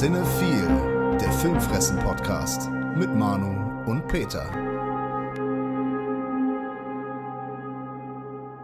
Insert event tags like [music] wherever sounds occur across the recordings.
Sinne der Filmfressen-Podcast mit Manu und Peter.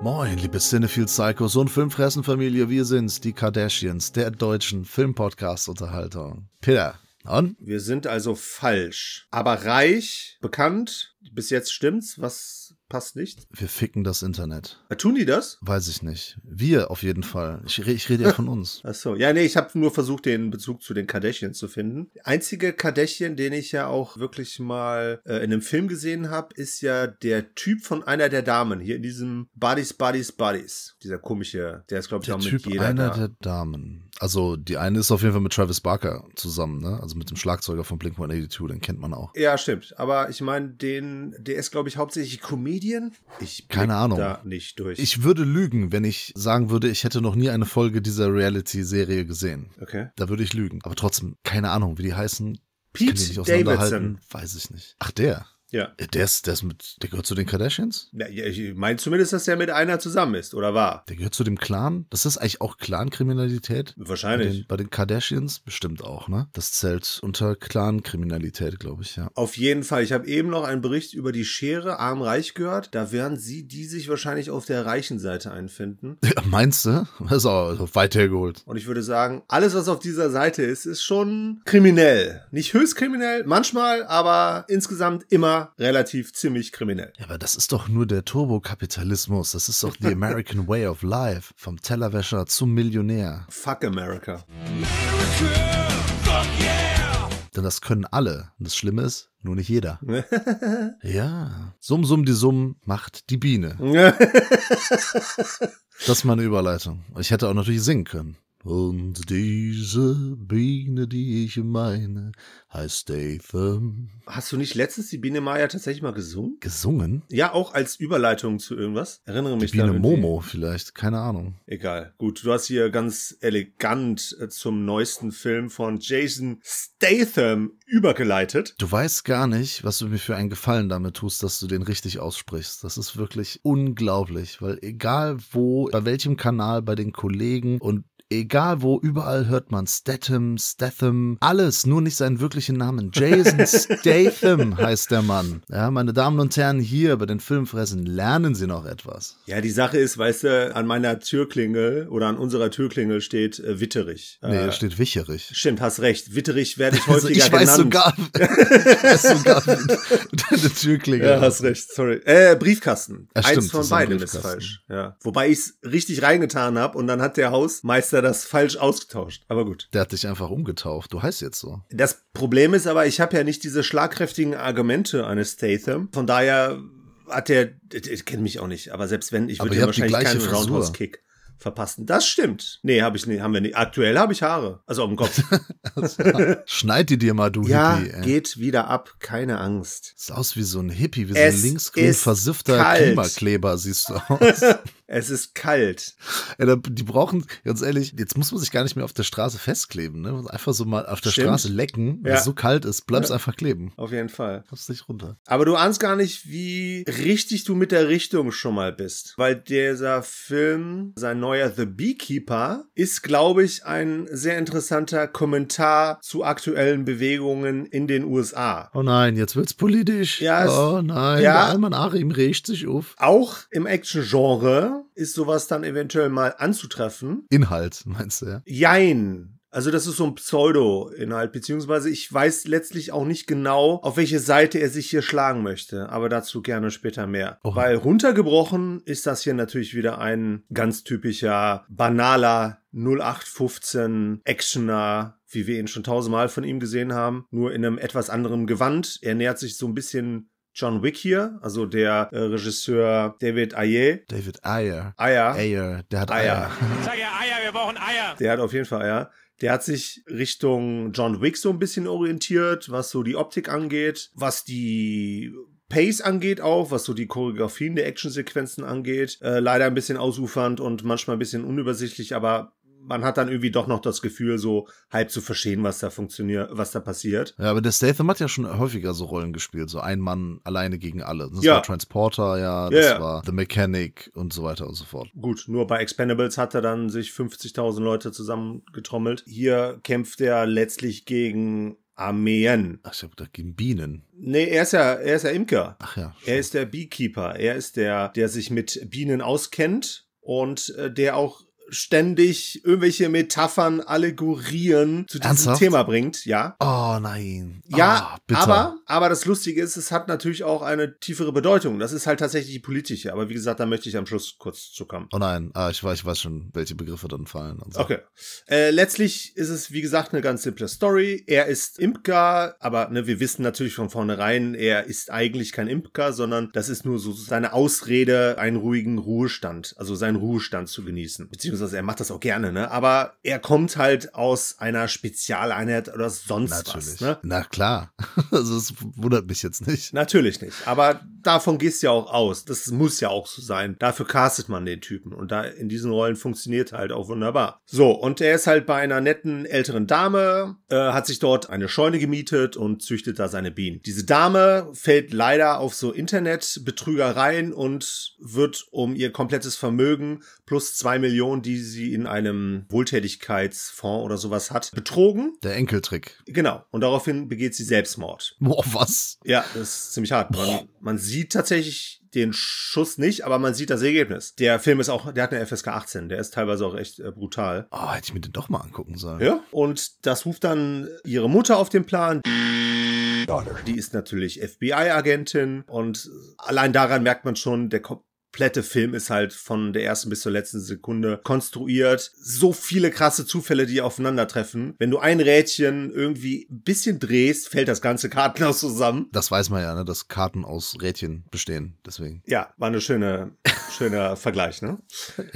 Moin, liebe Cinefield Psychos und Filmfressen-Familie, wir sind's, die Kardashians der deutschen Filmpodcast-Unterhaltung. Peter, und? Wir sind also falsch, aber reich, bekannt. Bis jetzt stimmt's. Was passt nicht. Wir ficken das Internet. Äh, tun die das? Weiß ich nicht. Wir auf jeden Fall. Ich, ich rede ja von uns. Ach so. Ja, nee, ich habe nur versucht, den Bezug zu den Kardashians zu finden. einzige Kardashian, den ich ja auch wirklich mal äh, in einem Film gesehen habe, ist ja der Typ von einer der Damen hier in diesem Buddies, Buddies, Buddies. Dieser komische, der ist, glaube ich, der auch typ mit jeder einer da. der Damen. Also die eine ist auf jeden Fall mit Travis Barker zusammen, ne? Also mit dem Schlagzeuger von Blink 182, den kennt man auch. Ja, stimmt. Aber ich meine, den, der ist, glaube ich, hauptsächlich Comedian. Ich keine Ahnung. Da nicht durch. Ich würde lügen, wenn ich sagen würde, ich hätte noch nie eine Folge dieser Reality-Serie gesehen. Okay. Da würde ich lügen. Aber trotzdem, keine Ahnung, wie die heißen. Pete Davidson. Weiß ich nicht. Ach, der. Ja. Der, ist, der, ist mit, der gehört zu den Kardashians? Ja, ich meine zumindest, dass der mit einer zusammen ist, oder war? Der gehört zu dem Clan. Das ist eigentlich auch Clan-Kriminalität. Wahrscheinlich. Bei den, bei den, Kardashians bestimmt auch, ne? Das zählt unter Clan-Kriminalität, glaube ich, ja. Auf jeden Fall. Ich habe eben noch einen Bericht über die Schere Arm-Reich gehört. Da werden sie, die sich wahrscheinlich auf der reichen Seite einfinden. [laughs] Ja, meinst du? Das ist auch weit hergeholt. Und ich würde sagen, alles, was auf dieser Seite ist, ist schon kriminell. Nicht höchst kriminell, manchmal, aber insgesamt immer relativ ziemlich kriminell. Ja, aber das ist doch nur der Turbokapitalismus. Das ist doch the [laughs] American way of life. Vom Tellerwäscher zum Millionär. Fuck America. America, fuck yeah! Denn das können alle. Und das Schlimme ist, nur nicht jeder. [laughs] ja. Summ, summ, die Summ macht die Biene. [laughs] das ist meine Überleitung. Ich hätte auch natürlich singen können. Und diese Biene, die ich meine, heißt Statham. Hast du nicht letztens die Biene Maya tatsächlich mal gesungen? Gesungen? Ja, auch als Überleitung zu irgendwas. Erinnere mich daran. Biene da Momo vielleicht, keine Ahnung. Egal. Gut, du hast hier ganz elegant äh, zum neuesten Film von Jason Statham übergeleitet. Du weißt gar nicht, was du mir für einen Gefallen damit tust, dass du den richtig aussprichst. Das ist wirklich unglaublich, weil egal wo, bei welchem Kanal, bei den Kollegen und egal wo, überall hört man Statham, Statham, alles, nur nicht seinen wirklichen Namen. Jason Statham [laughs] heißt der Mann. Ja, meine Damen und Herren, hier bei den Filmfressen lernen Sie noch etwas. Ja, die Sache ist, weißt du, an meiner Türklingel oder an unserer Türklingel steht äh, Witterich. Äh, nee, steht Wicherich. Stimmt, hast recht. Witterich werde ich [laughs] also häufiger also ich weiß genannt. Sogar, [laughs] ich weiß sogar deine Türklingel. Ja, hast recht, sorry. Äh, Briefkasten. Ja, stimmt, Eins von beiden ist falsch. Ja. Wobei ich es richtig reingetan habe und dann hat der Hausmeister Meister das falsch ausgetauscht. Aber gut. Der hat dich einfach umgetauft. Du heißt jetzt so. Das Problem ist aber, ich habe ja nicht diese schlagkräftigen Argumente eines Statham. Von daher hat er, ich kenne mich auch nicht, aber selbst wenn, ich würde ja wahrscheinlich keinen Roundhouse-Kick verpassen. Das stimmt. Nee, habe ich nicht, haben wir nicht. Aktuell habe ich Haare. Also auf dem Kopf. [laughs] Schneid die dir mal, du ja, Hippie. Ja, geht wieder ab. Keine Angst. Sieht aus wie so ein Hippie, wie so ein linksgrün versiffter Klimakleber siehst du aus. [laughs] Es ist kalt. Ja, die brauchen, ganz ehrlich, jetzt muss man sich gar nicht mehr auf der Straße festkleben, ne? Einfach so mal auf der Stimmt. Straße lecken, wenn ja. es so kalt ist, bleibst ja. einfach kleben. Auf jeden Fall. Kommst nicht runter. Aber du ahnst gar nicht, wie richtig du mit der Richtung schon mal bist. Weil dieser Film, sein neuer The Beekeeper, ist, glaube ich, ein sehr interessanter Kommentar zu aktuellen Bewegungen in den USA. Oh nein, jetzt wird's politisch. Ja, oh nein, ja, der Alman Arim regt sich auf. Auch im Action-Genre ist sowas dann eventuell mal anzutreffen. Inhalt, meinst du, ja? Jein. Also das ist so ein Pseudo-Inhalt, beziehungsweise ich weiß letztlich auch nicht genau, auf welche Seite er sich hier schlagen möchte, aber dazu gerne später mehr. Oha. Weil runtergebrochen ist das hier natürlich wieder ein ganz typischer, banaler 0815 Actioner, wie wir ihn schon tausendmal von ihm gesehen haben, nur in einem etwas anderen Gewand. Er nähert sich so ein bisschen John Wick hier, also der äh, Regisseur David Ayer. David Ayer. Ayer. Ayer, der hat Eier. Ich sag ja Eier, wir brauchen Eier. Der hat auf jeden Fall Eier. Der hat sich Richtung John Wick so ein bisschen orientiert, was so die Optik angeht, was die Pace angeht auch, was so die Choreografien der Actionsequenzen angeht. Äh, leider ein bisschen ausufernd und manchmal ein bisschen unübersichtlich, aber man hat dann irgendwie doch noch das Gefühl, so halb zu verstehen, was da funktioniert, was da passiert. Ja, aber der Statham hat ja schon häufiger so Rollen gespielt, so ein Mann alleine gegen alle. Das ja. war Transporter, ja, das ja. war The Mechanic und so weiter und so fort. Gut, nur bei Expendables hat er dann sich 50.000 Leute zusammengetrommelt. Hier kämpft er letztlich gegen Armeen. Ach, ich hab gedacht, gegen Bienen. Nee, er ist ja, er ist ja Imker. Ach ja. Schon. Er ist der Beekeeper. Er ist der, der sich mit Bienen auskennt und äh, der auch ständig irgendwelche Metaphern, Allegorien zu diesem Ernsthaft? Thema bringt, ja. Oh nein. Ja, oh, aber aber das Lustige ist, es hat natürlich auch eine tiefere Bedeutung. Das ist halt tatsächlich die politische. Aber wie gesagt, da möchte ich am Schluss kurz zu kommen. Oh nein, ah, ich weiß, ich weiß schon, welche Begriffe dann fallen. So. Okay. Äh, letztlich ist es wie gesagt eine ganz simple Story. Er ist Imker, aber ne, wir wissen natürlich von vornherein, er ist eigentlich kein Imker, sondern das ist nur so seine Ausrede, einen ruhigen Ruhestand, also seinen Ruhestand zu genießen, beziehungsweise beziehungsweise er macht das auch gerne, ne? Aber er kommt halt aus einer Spezialeinheit oder sonst Natürlich. was. Ne? Na klar. [laughs] Also es wundert mich jetzt nicht. Natürlich nicht. Aber davon gehst du ja auch aus. Das muss ja auch so sein. Dafür castet man den Typen. Und da in diesen Rollen funktioniert halt auch wunderbar. So, und er ist halt bei einer netten älteren Dame, äh, hat sich dort eine Scheune gemietet und züchtet da seine Bienen. Diese Dame fällt leider auf so Internetbetrügereien und wird um ihr komplettes Vermögen plus zwei Millionen die sie in einem Wohltätigkeitsfonds oder sowas hat, betrogen. Der Enkeltrick. Genau. Und daraufhin begeht sie Selbstmord. Boah, was? Ja, das ist ziemlich hart. Man, man sieht tatsächlich den Schuss nicht, aber man sieht das Ergebnis. Der Film ist auch, der hat eine FSK 18, der ist teilweise auch echt äh, brutal. Ah, oh, hätte ich mir den doch mal angucken sollen. Ja. Und das ruft dann ihre Mutter auf den Plan. Die ist natürlich FBI-Agentin und allein daran merkt man schon, der kommt komplette Film ist halt von der ersten bis zur letzten Sekunde konstruiert. So viele krasse Zufälle, die aufeinandertreffen. Wenn du ein Rädchen irgendwie ein bisschen drehst, fällt das ganze Kartenhaus zusammen. Das weiß man ja, ne? dass Karten aus Rädchen bestehen. Deswegen. Ja, war eine schöne, schöner [laughs] Vergleich, ne?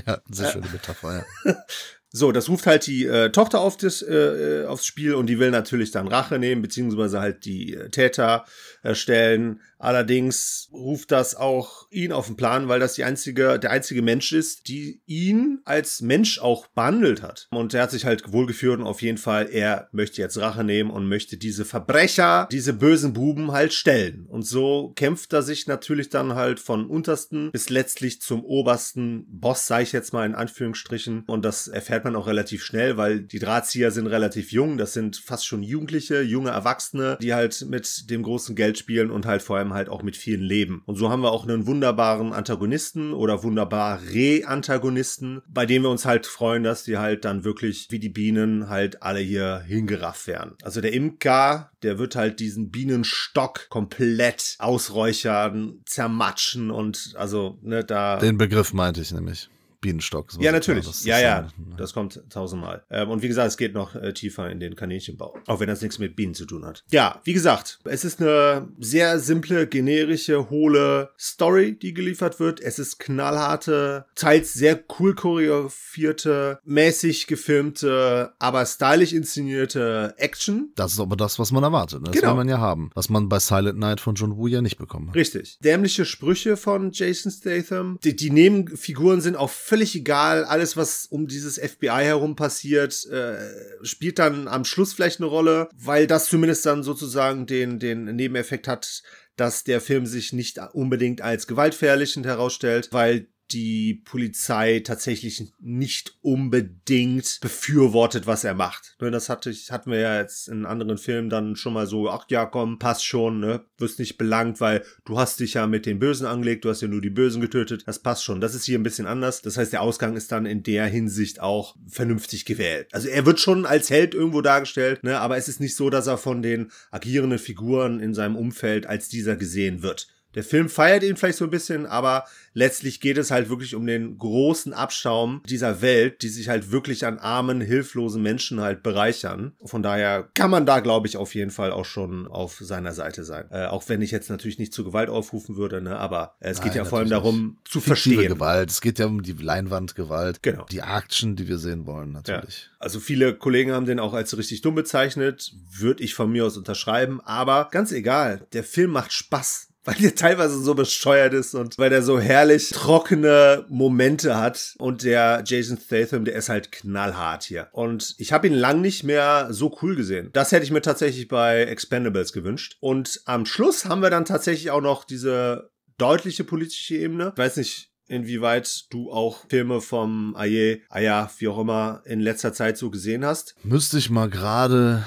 Ja, sehr äh. schöne Metapher, ja. [laughs] So, das ruft halt die äh, Tochter auf das, äh, aufs Spiel und die will natürlich dann Rache nehmen, beziehungsweise halt die äh, Täter erstellen. Äh, Allerdings ruft das auch ihn auf den Plan, weil das die einzige, der einzige Mensch ist, die ihn als Mensch auch behandelt hat. Und er hat sich halt wohlgeführt und auf jeden Fall, er möchte jetzt Rache nehmen und möchte diese Verbrecher, diese bösen Buben halt stellen. Und so kämpft er sich natürlich dann halt von untersten bis letztlich zum obersten Boss, sage ich jetzt mal in Anführungsstrichen. Und das erfährt man auch relativ schnell, weil die Drahtzieher sind relativ jung. Das sind fast schon Jugendliche, junge Erwachsene, die halt mit dem großen Geld spielen und halt vor allem allem halt auch mit vielen Leben. Und so haben wir auch einen wunderbaren Antagonisten oder wunderbar re Antagonisten, bei dem wir uns halt freuen, dass die halt dann wirklich wie die Bienen halt alle hier hingerafft werden. Also der Imker, der wird halt diesen Bienenstock komplett ausräuchern, zermatschen und also, ne, da. Den Begriff meinte ich nämlich. Bienenstock. ja, natürlich. Das, ja, ja, ja, das kommt tausendmal. Ähm, und wie gesagt, es geht noch äh, tiefer in den Kaninchenbau, auch wenn das nichts mit Bienen zu tun hat. Ja, wie gesagt, es ist eine sehr simple, generische, hohle Story, die geliefert wird. Es ist knallharte, teils sehr cool choreografierte, mäßig gefilmte, aber stylisch inszenierte Action. Das ist aber das, was man erwartet. Ne? Das genau. will man ja haben, was man bei Silent Night von John Woo ja nicht bekommen hat. Richtig. Dämliche Sprüche von Jason Statham. Die, die Nebenfiguren sind auf völlig egal. Alles, was um dieses FBI herum passiert, äh, spielt dann am Schluss vielleicht eine Rolle, weil das zumindest dann sozusagen den, den Nebeneffekt hat, dass der Film sich nicht unbedingt als gewaltverherrlichend herausstellt, weil die Polizei tatsächlich nicht unbedingt befürwortet, was er macht. Ne, das hatte ich, hatten wir ja jetzt in anderen Filmen dann schon mal so, ach ja, komm, passt schon, ne? Wirst nicht belangt, weil du hast dich ja mit den Bösen angelegt, du hast ja nur die Bösen getötet, das passt schon. Das ist hier ein bisschen anders. Das heißt, der Ausgang ist dann in der Hinsicht auch vernünftig gewählt. Also er wird schon als Held irgendwo dargestellt, ne? Aber es ist nicht so, dass er von den agierenden Figuren in seinem Umfeld als dieser gesehen wird. Der Film feiert ihn vielleicht so ein bisschen, aber letztlich geht es halt wirklich um den großen Abschaum dieser Welt, die sich halt wirklich an armen, hilflosen Menschen halt bereichern. Von daher kann man da, glaube ich, auf jeden Fall auch schon auf seiner Seite sein. Äh, auch wenn ich jetzt natürlich nicht zu Gewalt aufrufen würde, ne? aber äh, es Nein, geht ja vor allem darum zu Fiktive verstehen. Gewalt, es geht ja um die Leinwandgewalt, genau. die Action, die wir sehen wollen, natürlich. Ja. Also viele Kollegen haben den auch als richtig dumm bezeichnet, würde ich von mir aus unterschreiben, aber ganz egal, der Film macht Spaß weil der teilweise so bescheuert ist und weil der so herrlich trockene Momente hat. Und der Jason Statham, der ist halt knallhart hier. Und ich habe ihn lang nicht mehr so cool gesehen. Das hätte ich mir tatsächlich bei Expendables gewünscht. Und am Schluss haben wir dann tatsächlich auch noch diese deutliche politische Ebene. Ich weiß nicht, inwieweit du auch Filme vom Aye, Aya, wie auch immer, in letzter Zeit so gesehen hast. Müsste ich mal gerade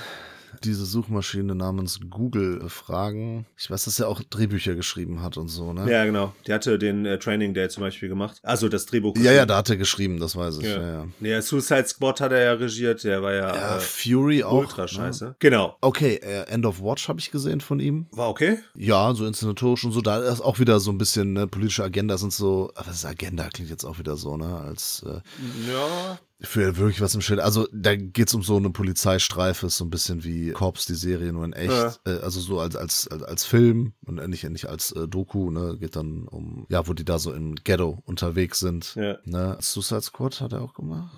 diese Suchmaschine namens Google befragen. Äh, ich weiß, dass er auch Drehbücher geschrieben hat und so, ne? Ja, genau. Der hatte den äh, Training Day zum Beispiel gemacht. Also das Drehbuch. Ja, ja, da hat er geschrieben, das weiß ich. Ja, ja. ja. Nee, Suicide Squad hat er ja regiert, der war ja, ja äh, Fury auch. Ultra ne? scheiße. Ne? Genau. Okay, äh, End of Watch habe ich gesehen von ihm. War okay? Ja, so inszenatorisch und so. Da ist auch wieder so ein bisschen ne, politische Agenda sind so. Was ist Agenda? Klingt jetzt auch wieder so, ne? Als. Äh, ja. Für wirklich was im Schild. Also da geht es um so eine Polizeistreife, ist so ein bisschen wie Cops, die Serie nur in echt. Ja. Äh, also so als, als, als, als Film und nicht, nicht als äh, Doku, ne? Geht dann um, ja, wo die da so im Ghetto unterwegs sind. Ja. Ne? Suicide Squad hat er auch gemacht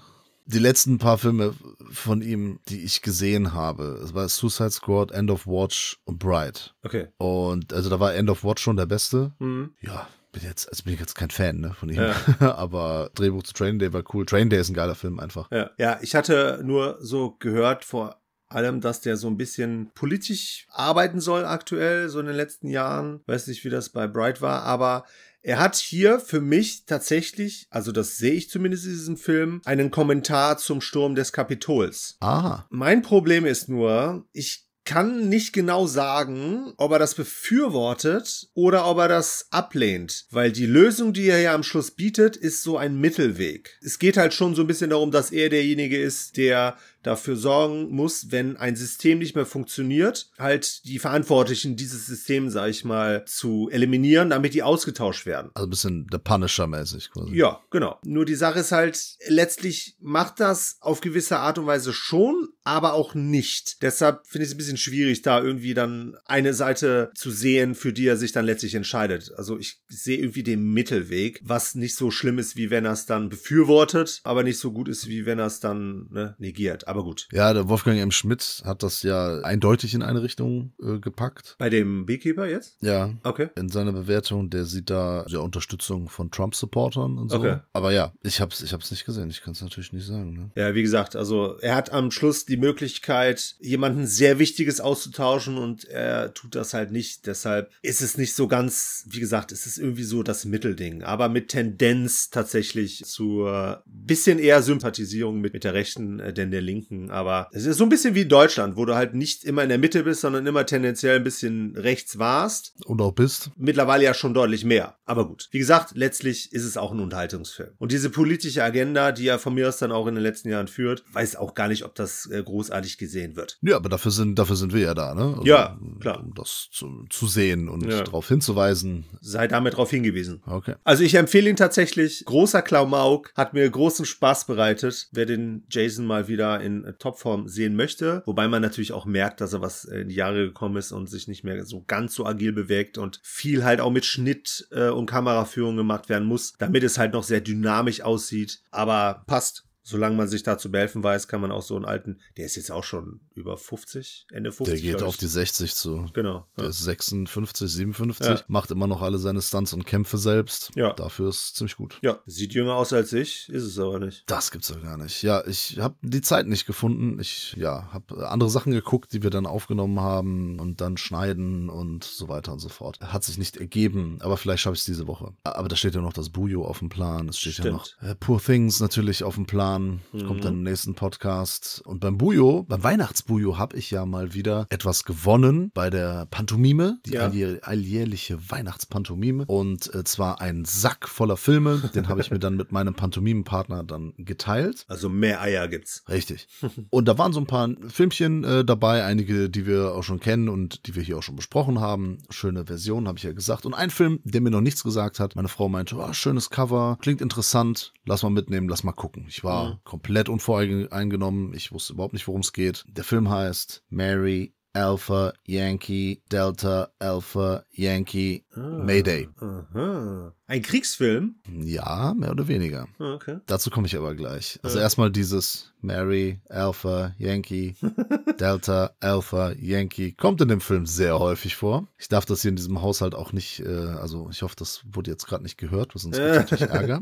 die letzten paar Filme von ihm, die ich gesehen habe, es war Suicide Squad, End of Watch und Bright. Okay. Und also da war End of Watch schon der beste. Mhm. Ja, bin jetzt, also bin ich jetzt kein Fan ne, von ihm. Ja. [laughs] Aber Drehbuch zu Train Day war cool. Train Day ist ein geiler Film einfach. Ja. ja, ich hatte nur so gehört vor allem, dass der so ein bisschen politisch arbeiten soll aktuell, so in den letzten Jahren. Weiß nicht, wie das bei Bright war, aber er hat hier für mich tatsächlich, also das sehe ich zumindest in diesem Film, einen Kommentar zum Sturm des Kapitols. Ah. Mein Problem ist nur, ich kann nicht genau sagen, ob er das befürwortet oder ob er das ablehnt, weil die Lösung, die er ja am Schluss bietet, ist so ein Mittelweg. Es geht halt schon so ein bisschen darum, dass er derjenige ist, der dafür sorgen muss, wenn ein System nicht mehr funktioniert, halt die Verantwortlichen dieses Systems, sag ich mal, zu eliminieren, damit die ausgetauscht werden. Also ein bisschen der Punisher-mäßig quasi. Ja, genau. Nur die Sache ist halt, letztlich macht das auf gewisse Art und Weise schon, aber auch nicht. Deshalb finde ich es ein bisschen schwierig, da irgendwie dann eine Seite zu sehen, für die er sich dann letztlich entscheidet. Also ich sehe irgendwie den Mittelweg, was nicht so schlimm ist, wie wenn er es dann befürwortet, aber nicht so gut ist, wie wenn er es dann ne, negiert. Aber aber gut. Ja, der Wolfgang M. Schmidt hat das ja eindeutig in eine Richtung äh, gepackt. Bei dem Beekeeper jetzt? Ja. Okay. In seiner Bewertung, der sieht da die Unterstützung von Trump-Supportern und so. Okay. Aber ja, ich hab's, ich nicht gesehen. Ich kann es natürlich nicht sagen. Ne? Ja, wie gesagt, also er hat am Schluss die Möglichkeit, jemanden sehr Wichtiges auszutauschen und er tut das halt nicht. Deshalb ist es nicht so ganz, wie gesagt, es ist irgendwie so das Mittelding, aber mit Tendenz tatsächlich zur bisschen eher Sympathisierung mit, mit der Rechten, äh, denn der Linken unten. Aber es ist so ein bisschen wie Deutschland, wo du halt nicht immer in der Mitte bist, sondern immer tendenziell ein bisschen rechts warst. Und auch bist. Mittlerweile ja schon deutlich mehr. Aber gut. Wie gesagt, letztlich ist es auch ein Unterhaltungsfilm. Und diese politische Agenda, die er von mir aus dann auch in den letzten Jahren führt, weiß auch gar nicht, ob das äh, großartig gesehen wird. Ja, aber dafür sind, dafür sind wir ja da, ne? Also, ja, klar. Um das zu, zu sehen und ja. darauf hinzuweisen. Sei damit darauf hingewiesen. Okay. Also ich empfehle ihn tatsächlich. Großer Klamauk hat mir großen Spaß bereitet. Wer den Jason mal wieder in äh, Topform sehen möchte. Wobei man natürlich auch merkt, dass er was äh, in die Jahre gekommen ist und sich nicht mehr so ganz so agil bewegt und viel halt auch mit Schnitt äh, und Kameraführung gemacht werden muss, damit es halt noch sehr dynamisch aussieht. Aber passt solange man sich da zu behelfen weiß, kann man auch so einen alten, der ist jetzt auch schon über 50, Ende 50. Der geht auf die 60 zu. Genau. Der ja. ist 56, 57, ja. macht immer noch alle seine Stunts und Kämpfe selbst. Ja. Dafür ist ziemlich gut. Ja, sieht jünger aus als ich, ist es aber nicht. Das gibt's doch gar nicht. Ja, ich habe die Zeit nicht gefunden. Ich, ja, habe äh, andere Sachen geguckt, die wir dann aufgenommen haben und dann schneiden und so weiter und so fort. Hat sich nicht ergeben, aber vielleicht schaffe ich es diese Woche. Aber da steht ja noch das Bujo auf dem Plan. Es steht Stimmt. ja noch äh, Poor Things natürlich auf dem Plan. Jahren. Mhm. Kommt dann im nächsten Podcast. Und beim Bujo, beim Weihnachtsbujo, habe ich ja mal wieder etwas gewonnen bei der Pantomime, die ja. alljähr alljährliche Weihnachtspantomime. Und äh, zwar ein Sack voller Filme. Den habe ich mir dann mit meinem Pantomimenpartner dann geteilt. Also mehr Eier gibt's. Richtig. [laughs] Und da waren so ein paar Filmchen äh, dabei, einige, die wir auch schon kennen und die wir hier auch schon besprochen haben. Schöne Version, habe ich ja gesagt. Und ein Film, der mir noch nichts gesagt hat. Meine Frau meinte, oh, schönes Cover, klingt interessant, lass mal mitnehmen, lass mal gucken. Ich war komplett unvoreingenommen. Ich wusste überhaupt nicht, worum es geht. Der Film heißt Mary Alpha Yankee Delta Alpha Yankee ah, Mayday. Aha. Ein Kriegsfilm? Ja, mehr oder weniger. Ah, okay. Dazu komme ich aber gleich. Also ja. erstmal dieses Mary, Alpha, Yankee, [laughs] Delta, Alpha, Yankee. Kommt in dem Film sehr häufig vor. Ich darf das hier in diesem Haushalt auch nicht, äh, also ich hoffe, das wurde jetzt gerade nicht gehört, was sonst gibt natürlich [laughs] Ärger.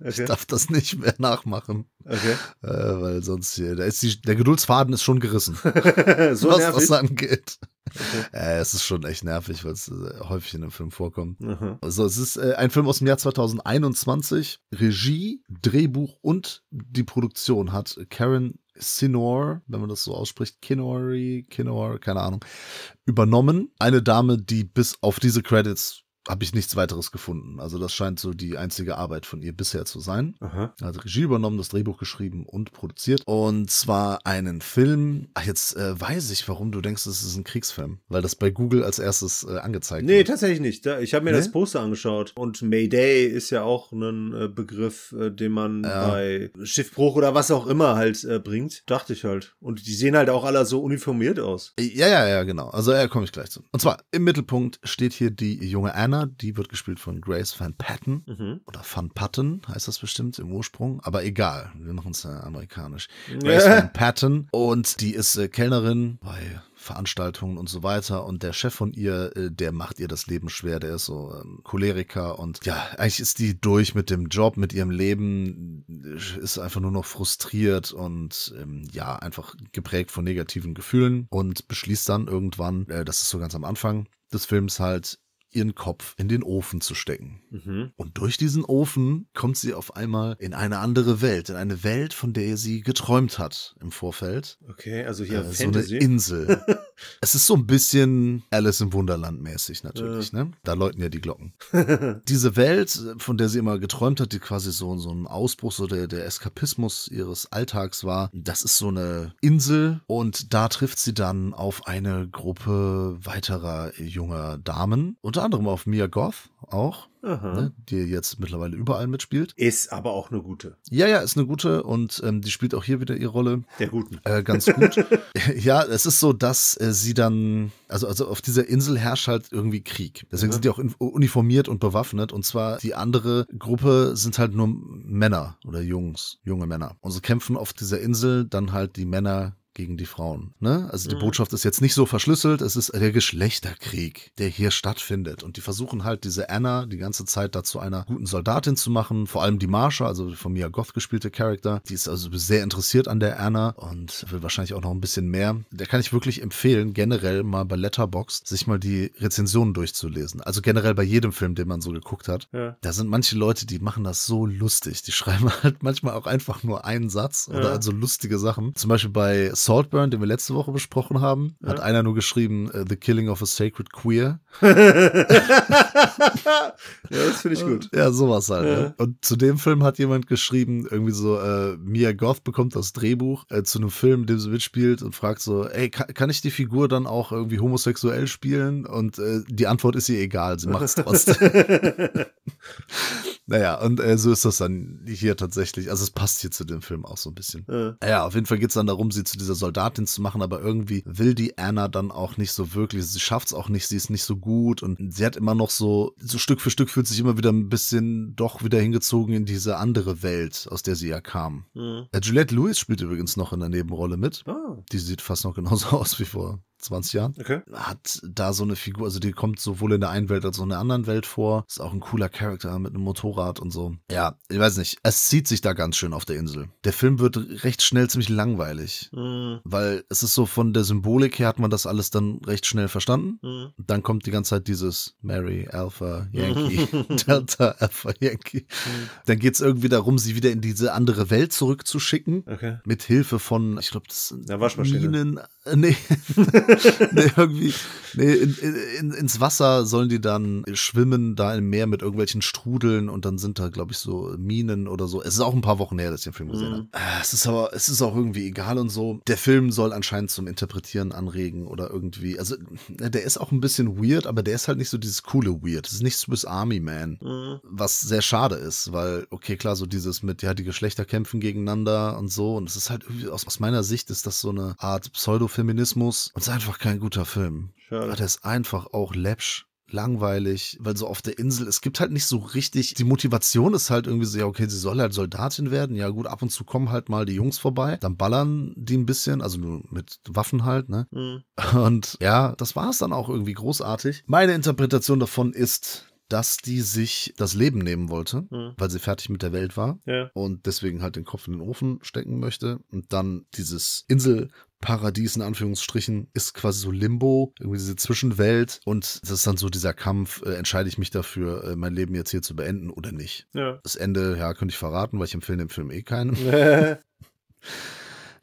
Okay. Ich darf das nicht mehr nachmachen. Okay. Äh, weil sonst hier, da ist die, der Geduldsfaden ist schon gerissen. [laughs] so was nervig. das angeht. Okay. [laughs] Äh, es ist schon echt nervig, weil es äh, häufig in einem Film vorkommt. Aha. Also es ist äh, ein Film aus dem Jahr 2021. Regie, Drehbuch und die Produktion hat Karen Sinor, wenn man das so ausspricht, Kinori, Kinor, keine Ahnung, übernommen. Eine Dame, die bis auf diese Credits habe ich nichts weiteres gefunden. Also das scheint so die einzige Arbeit von ihr bisher zu sein. Aha. Hat Regie übernommen, das Drehbuch geschrieben und produziert. Und zwar einen Film. Ach, jetzt äh, weiß ich, warum du denkst, es ist ein Kriegsfilm. Weil das bei Google als erstes äh, angezeigt nee, wird. Nee, tatsächlich nicht. Ich habe mir nee? das Poster angeschaut. Und Mayday ist ja auch ein äh, Begriff, äh, den man ja. bei Schiffbruch oder was auch immer halt äh, bringt. Dachte ich halt. Und die sehen halt auch alle so uniformiert aus. Ja, ja, ja, genau. Also ja, komme ich gleich zu. Und zwar im Mittelpunkt steht hier die junge Anna Diana, die wird gespielt von Grace Van Patten mhm. oder Van Patten heißt das bestimmt im Ursprung, aber egal, wir machen es ja amerikanisch. Grace ja. Van Patten und die ist äh, Kellnerin bei Veranstaltungen und so weiter. Und der Chef von ihr, äh, der macht ihr das Leben schwer, der ist so ähm, Choleriker und ja, eigentlich ist die durch mit dem Job, mit ihrem Leben, äh, ist einfach nur noch frustriert und ähm, ja, einfach geprägt von negativen Gefühlen und beschließt dann irgendwann, äh, das ist so ganz am Anfang des Films halt, ihren Kopf in den Ofen zu stecken. Mhm. Und durch diesen Ofen kommt sie auf einmal in eine andere Welt, in eine Welt, von der sie geträumt hat im Vorfeld. Okay, also hier äh, so eine Insel. [laughs] es ist so ein bisschen Alice im Wunderland mäßig natürlich, äh. ne? Da läuten ja die Glocken. [laughs] Diese Welt, von der sie immer geträumt hat, die quasi so, so ein Ausbruch, so der, der Eskapismus ihres Alltags war, das ist so eine Insel und da trifft sie dann auf eine Gruppe weiterer junger Damen. Unter anderem auf Mia Goth auch, ne, die jetzt mittlerweile überall mitspielt. Ist aber auch eine gute. Ja, ja, ist eine gute und ähm, die spielt auch hier wieder ihre Rolle. Der guten. Äh, ganz gut. [laughs] ja, es ist so, dass äh, sie dann, also, also auf dieser Insel herrscht halt irgendwie Krieg. Deswegen mhm. sind die auch in, uniformiert und bewaffnet und zwar die andere Gruppe sind halt nur Männer oder Jungs, junge Männer. Und so kämpfen auf dieser Insel dann halt die Männer gegen die Frauen. Ne? Also die mhm. Botschaft ist jetzt nicht so verschlüsselt, es ist der Geschlechterkrieg, der hier stattfindet. Und die versuchen halt diese Anna die ganze Zeit dazu einer guten Soldatin zu machen. Vor allem die Marsha, also von Mia Goth gespielte Charakter, die ist also sehr interessiert an der Anna und will wahrscheinlich auch noch ein bisschen mehr. Der kann ich wirklich empfehlen, generell mal bei Letterboxd sich mal die Rezensionen durchzulesen. Also generell bei jedem Film, den man so geguckt hat. Ja. Da sind manche Leute, die machen das so lustig. Die [laughs] schreiben halt manchmal auch einfach nur einen Satz oder ja. also lustige Sachen. Zum Beispiel bei Saltburn, den wir letzte Woche besprochen haben, ja. hat einer nur geschrieben, äh, The Killing of a Sacred Queer. [laughs] ja, das finde ich gut. Ja, sowas halt. Ne? Ja. Ne? Und zu dem Film hat jemand geschrieben, irgendwie so, äh, Mia Goth bekommt das Drehbuch äh, zu einem Film, in dem sie mitspielt und fragt so, ey, kann, kann ich die Figur dann auch irgendwie homosexuell spielen? Und äh, die Antwort ist ihr egal, sie macht es [laughs] trotzdem. [laughs] Naja, und äh, so ist das dann hier tatsächlich. Also es passt hier zu dem Film auch so ein bisschen. Ja, ja auf jeden Fall geht es dann darum, sie zu dieser Soldatin zu machen, aber irgendwie will die Anna dann auch nicht so wirklich. Sie schafft es auch nicht, sie ist nicht so gut und sie hat immer noch so, so Stück für Stück fühlt sich immer wieder ein bisschen doch wieder hingezogen in diese andere Welt, aus der sie ja kam. Mhm. Juliette Lewis spielt übrigens noch in der Nebenrolle mit. Oh. Die sieht fast noch genauso [laughs] aus wie vor 20 Jahren. Okay. Hat da so eine Figur, also die kommt sowohl in der einen Welt als auch in der anderen Welt vor. Ist auch ein cooler Charakter mit einem Motorrad und so. Ja, ich weiß nicht. Es zieht sich da ganz schön auf der Insel. Der Film wird recht schnell ziemlich langweilig, mhm. weil es ist so von der Symbolik her hat man das alles dann recht schnell verstanden. Mhm. Dann kommt die ganze Zeit dieses Mary, Alpha, Yankee, [laughs] Delta, Alpha, Yankee. Mhm. Dann geht es irgendwie darum, sie wieder in diese andere Welt zurückzuschicken. Okay. Mit Hilfe von, ich glaube, das sind Minen. Äh, nee. [laughs] irgendwie [laughs] Nee, in, in, ins Wasser sollen die dann schwimmen, da im Meer mit irgendwelchen Strudeln und dann sind da, glaube ich, so Minen oder so. Es ist auch ein paar Wochen her, dass ich den Film gesehen mhm. habe. Ah, es ist aber, es ist auch irgendwie egal und so. Der Film soll anscheinend zum Interpretieren anregen oder irgendwie. Also, äh, der ist auch ein bisschen weird, aber der ist halt nicht so dieses coole Weird. Es ist nicht Swiss Army Man, mhm. was sehr schade ist, weil, okay, klar, so dieses mit, ja, die Geschlechter kämpfen gegeneinander und so. Und es ist halt irgendwie, aus, aus meiner Sicht ist das so eine Art Pseudo-Feminismus und es ist einfach kein guter Film. Schade. Ach, das ist einfach auch läppsch langweilig, weil so auf der Insel, es gibt halt nicht so richtig, die Motivation ist halt irgendwie so, ja, okay, sie soll halt Soldatin werden, ja gut, ab und zu kommen halt mal die Jungs vorbei, dann ballern die ein bisschen, also nur mit Waffen halt, ne? Mhm. Und ja, das war es dann auch irgendwie großartig. Meine Interpretation davon ist, dass die sich das Leben nehmen wollte, mhm. weil sie fertig mit der Welt war ja. und deswegen halt den Kopf in den Ofen stecken möchte. Und dann dieses Insel Paradies in Anführungsstrichen ist quasi so Limbo, irgendwie diese Zwischenwelt und das ist dann so dieser Kampf, äh, entscheide ich mich dafür, äh, mein Leben jetzt hier zu beenden oder nicht. Ja. Das Ende, ja, könnte ich verraten, weil ich empfehle dem Film eh keinen. [laughs]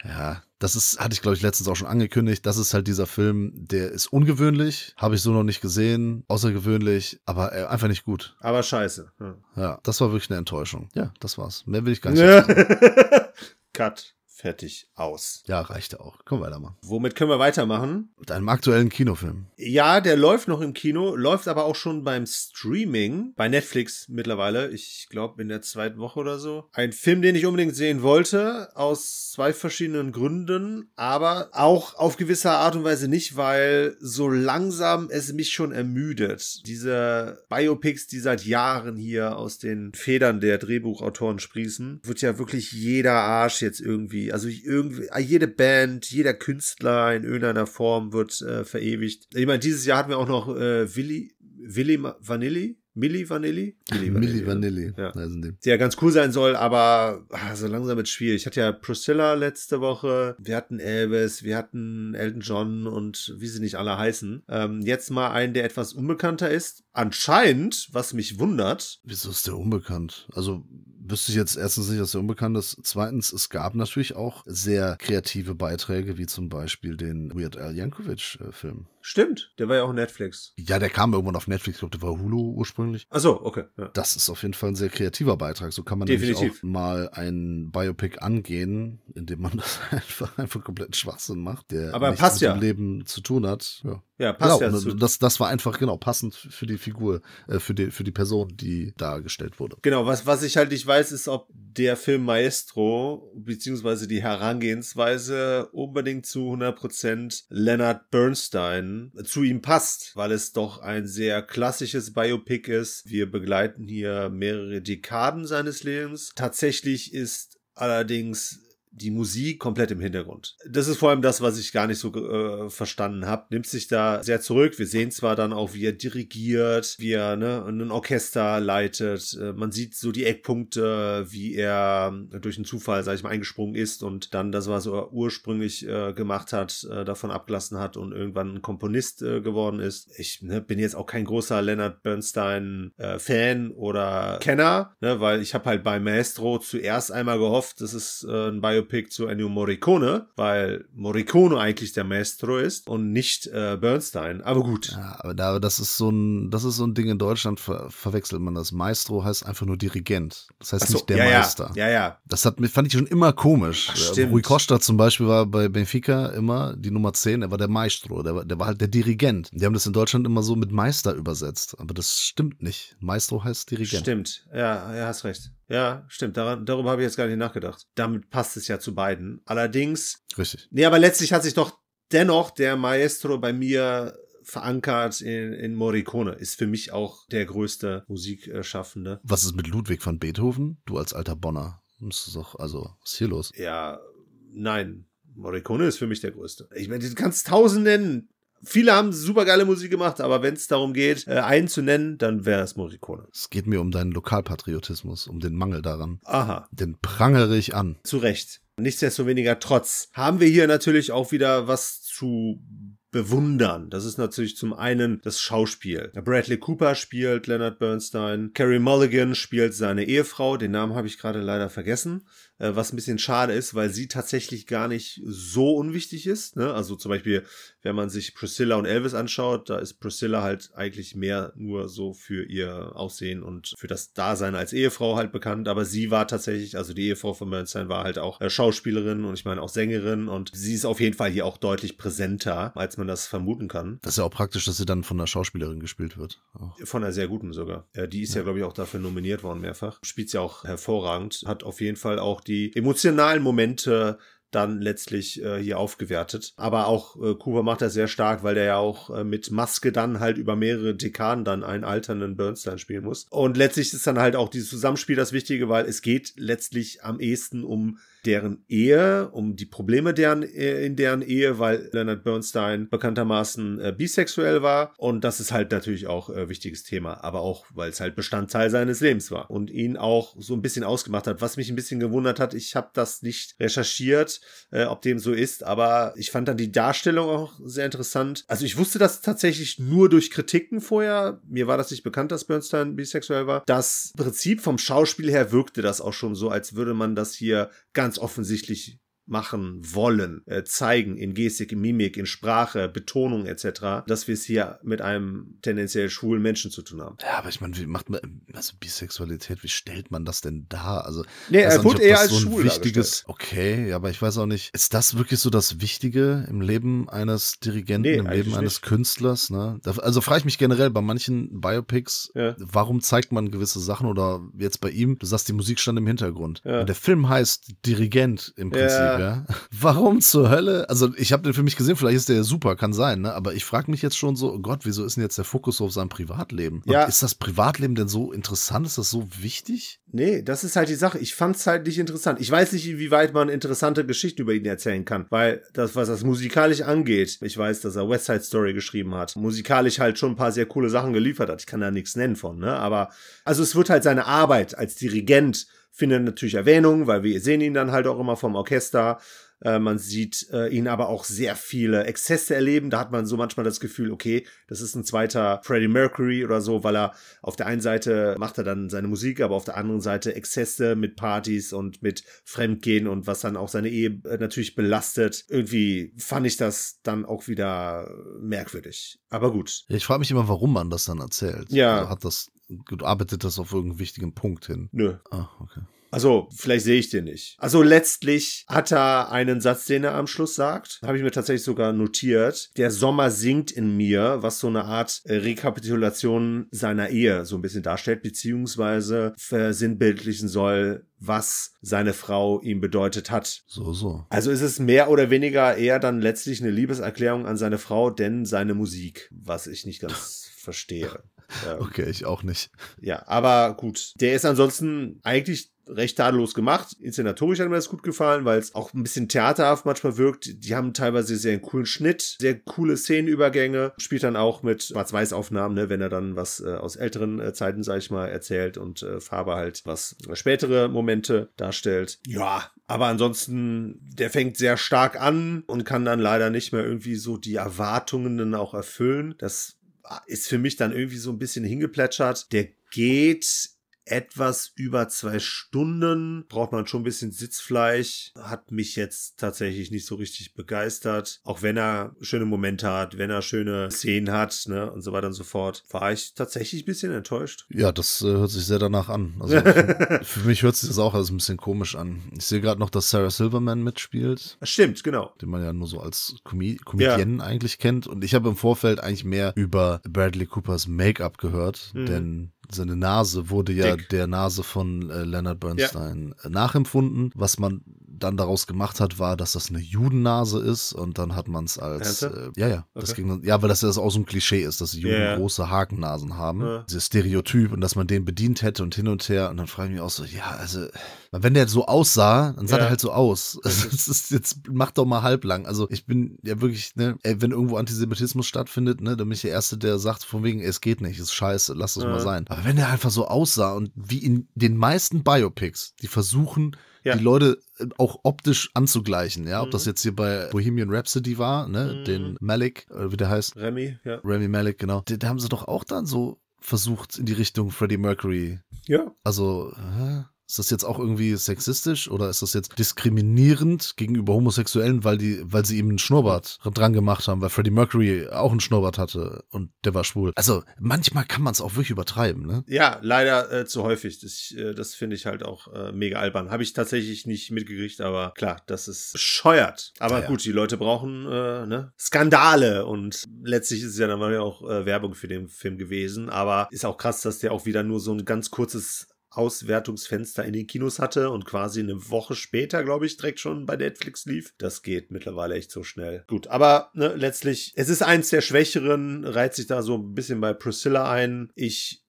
ja, das ist, hatte ich glaube ich letztens auch schon angekündigt, das ist halt dieser Film, der ist ungewöhnlich, habe ich so noch nicht gesehen, außergewöhnlich, aber äh, einfach nicht gut. Aber scheiße. Hm. Ja, das war wirklich eine Enttäuschung. Ja, das war's. Mehr will ich gar nicht. [laughs] Cut fertig aus. Ja, reichte auch. Können wir weitermachen. Womit können wir weitermachen? Mit einem aktuellen Kinofilm. Ja, der läuft noch im Kino, läuft aber auch schon beim Streaming, bei Netflix mittlerweile, ich glaube in der zweiten Woche oder so. Ein Film, den ich unbedingt sehen wollte, aus zwei verschiedenen Gründen, aber auch auf gewisse Art und Weise nicht, weil so langsam es mich schon ermüdet. Diese Biopics, die seit Jahren hier aus den Federn der Drehbuchautoren sprießen, wird ja wirklich jeder Arsch jetzt irgendwie irgendwie. Also irgendwie, ah, jede Band, jeder Künstler in irgendeiner Form wird äh, verewigt. Ich meine, dieses Jahr hatten wir auch noch äh, Willi, Willi Vanilli. Milli Vanilli? Milli Vanilli. Milli Vanilli. Ja. Also die ja ganz cool sein soll, aber ah, so also langsam wird schwierig. Ich hatte ja Priscilla letzte Woche, wir hatten Elvis, wir hatten Elton John und wie sie nicht alle heißen. Ähm, jetzt mal einen, der etwas unbekannter ist. Anscheinend, was mich wundert. Wieso ist der unbekannt? Also wüsste ich jetzt erstens nicht, dass er unbekannt ist. Zweitens, es gab natürlich auch sehr kreative Beiträge, wie zum Beispiel den Weird Al Yankovic-Film. Äh, Stimmt, der war ja auch Netflix. Ja, der kam irgendwann auf Netflix, ich glaube, der war Hulu ursprünglich. Ach so, okay. Ja. Das ist auf jeden Fall ein sehr kreativer Beitrag. So kann man Definitiv. auch mal ein Biopic angehen, indem man [laughs] das einfach, einfach komplett Schwachsinn macht, der Aber nichts mit ja. dem Leben zu tun hat. Ja, ja passt genau, ja. Das, das war einfach genau passend für die Figur, äh, für, die, für die Person, die dargestellt wurde. Genau, was, was ich halt nicht weiß, ist, ob der Film Maestro, beziehungsweise die Herangehensweise unbedingt zu 100% Leonard Bernstein zu ihm passt, weil es doch ein sehr klassisches Biopic ist. Wir begleiten hier mehrere Dekaden seines Lebens. Tatsächlich ist allerdings die Musik komplett im Hintergrund. Das ist vor allem das, was ich gar nicht so äh, verstanden habe. Nimmt sich da sehr zurück. Wir sehen zwar dann auch, wie er dirigiert, wie er ne, ein Orchester leitet. Äh, man sieht so die Eckpunkte, wie er äh, durch einen Zufall, sag ich mal, eingesprungen ist und dann das, was er ursprünglich äh, gemacht hat, äh, davon abgelassen hat und irgendwann ein Komponist äh, geworden ist. Ich ne, bin jetzt auch kein großer Leonard Bernstein-Fan oder Kenner, ne, weil ich habe halt bei Maestro zuerst einmal gehofft, das ist ein Bio Biopic zu Ennio Morricone, weil Morricone eigentlich der Maestro ist und nicht äh, Bernstein. Aber gut. Ja, aber das ist so ein, das ist so ein Ding in Deutschland, ver verwechselt man das. Maestro heißt einfach nur Dirigent. Das heißt so, nicht der ja, Meister. Ja, ja. Das hat, fand ich schon immer komisch. Ach, stimmt. Rui Costa zum Beispiel war bei Benfica immer die Nummer 10, er war der Maestro, der, der war halt der Dirigent. Die haben das in Deutschland immer so mit Meister übersetzt, aber das stimmt nicht. Maestro heißt Dirigent. Stimmt, ja, ja hast recht. Ja, stimmt. Daran, darüber habe ich jetzt gar nicht nachgedacht. Damit passt es ja zu beiden. Allerdings. Richtig. Nee, aber letztlich hat sich doch dennoch der Maestro bei mir verankert in, in Morricone. Ist für mich auch der größte Musikschaffende. Was ist mit Ludwig van Beethoven? Du als alter Bonner. Das ist doch, also, was ist hier los? Ja, nein. Morricone ist für mich der größte. Ich meine, du kannst tausend nennen viele haben super geile Musik gemacht, aber wenn es darum geht, äh, einen zu nennen, dann wäre es Morricone. Es geht mir um deinen Lokalpatriotismus, um den Mangel daran. Aha. Den prangere ich an. Zu Recht. Nichtsdestoweniger trotz haben wir hier natürlich auch wieder was zu bewundern. Das ist natürlich zum einen das Schauspiel. Bradley Cooper spielt Leonard Bernstein, Carrie Mulligan spielt seine Ehefrau, den Namen habe ich gerade leider vergessen, äh, was ein bisschen schade ist, weil sie tatsächlich gar nicht so unwichtig ist. Ne? Also zum Beispiel wenn man sich Priscilla und Elvis anschaut, da ist Priscilla halt eigentlich mehr nur so für ihr Aussehen und für das Dasein als Ehefrau halt bekannt. Aber sie war tatsächlich, also die Ehefrau von Bernstein war halt auch äh, Schauspielerin und ich meine auch Sängerin und sie ist auf jeden Fall hier auch deutlich präsenter, als man das vermuten kann. Das ist ja auch praktisch, dass sie dann von einer Schauspielerin gespielt wird. Auch. Von einer sehr guten sogar. Äh, die ist ja, ja glaube ich, auch dafür nominiert worden mehrfach. Spielt sie auch hervorragend. Hat auf jeden Fall auch die emotionalen Momente dann letztlich äh, hier aufgewertet. Aber auch äh, Cooper macht das sehr stark, weil der ja auch äh, mit Maske dann halt über mehrere Dekaden dann einen alternden Bernstein spielen muss. Und letztlich ist dann halt auch dieses Zusammenspiel das Wichtige, weil es geht letztlich am ehesten um deren Ehe, um die Probleme deren, äh, in deren Ehe, weil Leonard Bernstein bekanntermaßen äh, bisexuell war. Und das ist halt natürlich auch äh, wichtiges Thema, aber auch, weil es halt Bestandteil seines Lebens war und ihn auch so ein bisschen ausgemacht hat. Was mich ein bisschen gewundert hat, ich habe das nicht recherchiert, äh, ob dem so ist, aber ich fand dann die Darstellung auch sehr interessant. Also ich wusste das tatsächlich nur durch Kritiken vorher. Mir war das nicht bekannt, dass Bernstein bisexuell war. Das Prinzip vom Schauspiel her wirkte das auch schon so, als würde man das hier ganz offensichtlich machen wollen, äh, zeigen in Gestik, in Mimik, in Sprache, Betonung etc., dass wir es hier mit einem tendenziell schwulen Menschen zu tun haben. Ja, aber ich meine, wie macht man also Bisexualität, wie stellt man das denn da? Also nee, er put eher als so schwul wichtiges, Okay, aber ich weiß auch nicht, ist das wirklich so das Wichtige im Leben eines Dirigenten, nee, im Leben nicht. eines Künstlers, ne? Also frage ich mich generell bei manchen Biopics, ja. warum zeigt man gewisse Sachen oder jetzt bei ihm, du sagst die Musik stand im Hintergrund. Ja. der Film heißt Dirigent im Prinzip. Ja ja. Warum zur Hölle? Also ich habe den für mich gesehen, vielleicht ist der ja super, kann sein, ne? aber ich frage mich jetzt schon so, oh Gott, wieso ist denn jetzt der Fokus auf sein Privatleben? Ja. Ist das Privatleben denn so interessant? Ist das so wichtig? Nee, das ist halt die Sache. Ich fand es halt nicht interessant. Ich weiß nicht, inwieweit man interessante Geschichten über ihn erzählen kann, weil das, was das musikalisch angeht, ich weiß, dass er West Side Story geschrieben hat, musikalisch halt schon ein paar sehr coole Sachen geliefert hat. Ich kann da nichts nennen von, ne? Aber also es wird halt seine Arbeit als Dirigent findet natürlich Erwähnung, weil wir sehen ihn dann halt auch immer vom Orchester. Äh, man sieht äh, ihn aber auch sehr viele Exzesse erleben. Da hat man so manchmal das Gefühl, okay, das ist ein zweiter Freddie Mercury oder so, weil er auf der einen Seite macht er dann seine Musik, aber auf der anderen Seite Exzesse mit Partys und mit Fremdgehen und was dann auch seine Ehe äh, natürlich belastet. Irgendwie fand ich das dann auch wieder merkwürdig. Aber gut. Ich frage mich immer, warum man das dann erzählt. Ja. Also hat das arbeitet das auf irgendeinen wichtigen Punkt hin? Nö. Ah, okay. Also, vielleicht sehe ich den nicht. Also letztlich hat er einen Satz, den er am Schluss sagt. Habe ich mir tatsächlich sogar notiert. Der Sommer singt in mir, was so eine Art äh, Rekapitulation seiner Ehe so ein bisschen darstellt, beziehungsweise versinnbildlichen soll, was seine Frau ihm bedeutet hat. So, so. Also ist es mehr oder weniger eher dann letztlich eine Liebeserklärung an seine Frau, denn seine Musik, was ich nicht ganz [laughs] verstehe. Ähm, okay, ich auch nicht. Ja, aber gut. Der ist ansonsten eigentlich recht tadellos gemacht. Inszenatorisch hat mir das gut gefallen, weil es auch ein bisschen theaterhaft manchmal wirkt. Die haben teilweise sehr einen coolen Schnitt, sehr coole Szenenübergänge. Spielt dann auch mit Schwarz-Weiß-Aufnahmen, ne, wenn er dann was äh, aus älteren äh, Zeiten, sag ich mal, erzählt und äh, Farbe halt was äh, spätere Momente darstellt. Ja, aber ansonsten, der fängt sehr stark an und kann dann leider nicht mehr irgendwie so die Erwartungen dann auch erfüllen. Das ist für mich dann irgendwie so ein bisschen hingeplätschert. Der geht etwas über zwei Stunden. Braucht man schon ein bisschen Sitzfleisch. Hat mich jetzt tatsächlich nicht so richtig begeistert. Auch wenn er schöne Momente hat, wenn er schöne Szenen hat, ne, und so weiter und so fort, war ich tatsächlich ein bisschen enttäuscht. Ja, das äh, hört sich sehr danach an. Also [laughs] für, mich hört sich das auch alles ein bisschen komisch an. Ich sehe gerade noch, dass Sarah Silverman mitspielt. Stimmt, genau. Den man ja nur so als Comi Comedienne ja. eigentlich kennt. Und ich habe im Vorfeld eigentlich mehr über Bradley Coopers Make-up gehört, mhm. denn seine Nase wurde ja Dick. der Nase von äh, Leonard Bernstein ja. Äh, nachempfunden, was man dann daraus gemacht hat, war, dass das eine Judennase ist und dann hat man es als äh, ja ja, das ging dann, ja, weil das ja auch so ein Klischee ist, dass Juden yeah. große Hakennasen haben, ja. dieses Stereotyp und dass man den bedient hätte und hin und her und dann frage ich mich auch so, ja, also wenn der so aussah, dann sah ja. der halt so aus. [laughs] das ist jetzt mach doch mal halblang. Also ich bin ja wirklich, ne, ey, wenn irgendwo Antisemitismus stattfindet, ne, dann bin ich der erste, der sagt von wegen, ey, es geht nicht, es ist scheiße, lass das ja. mal sein. Aber wenn der einfach so aussah und wie in den meisten Biopics, die versuchen ja. die Leute äh, auch optisch anzugleichen, ja, ob mhm. das jetzt hier bei Bohemian Rhapsody war, ne, mhm. den Malik, äh, wie der heißt? Remy, ja. Remy Malik, genau. Da haben sie doch auch dann so versucht in die Richtung Freddie Mercury. Ja. Also, hä? Ist das jetzt auch irgendwie sexistisch oder ist das jetzt diskriminierend gegenüber Homosexuellen, weil die, weil sie eben einen Schnurrbart dran gemacht haben, weil Freddie Mercury auch einen Schnurrbart hatte und der war schwul. Also manchmal kann man es auch wirklich übertreiben, ne? Ja, leider äh, zu häufig. Das, äh, das finde ich halt auch äh, mega albern. Habe ich tatsächlich nicht mitgekriegt, aber klar, das ist bescheuert. Aber ja, ja. gut, die Leute brauchen äh, ne? Skandale und letztlich ist es ja dann mal ja auch äh, Werbung für den Film gewesen. Aber ist auch krass, dass der auch wieder nur so ein ganz kurzes Auswertungsfenster in den Kinos hatte und quasi eine Woche später, glaube ich, direkt schon bei Netflix lief. Das geht mittlerweile echt so schnell. Gut, aber ne, letztlich, es ist eins der schwächeren, reiht sich da so ein bisschen bei Priscilla ein. Ich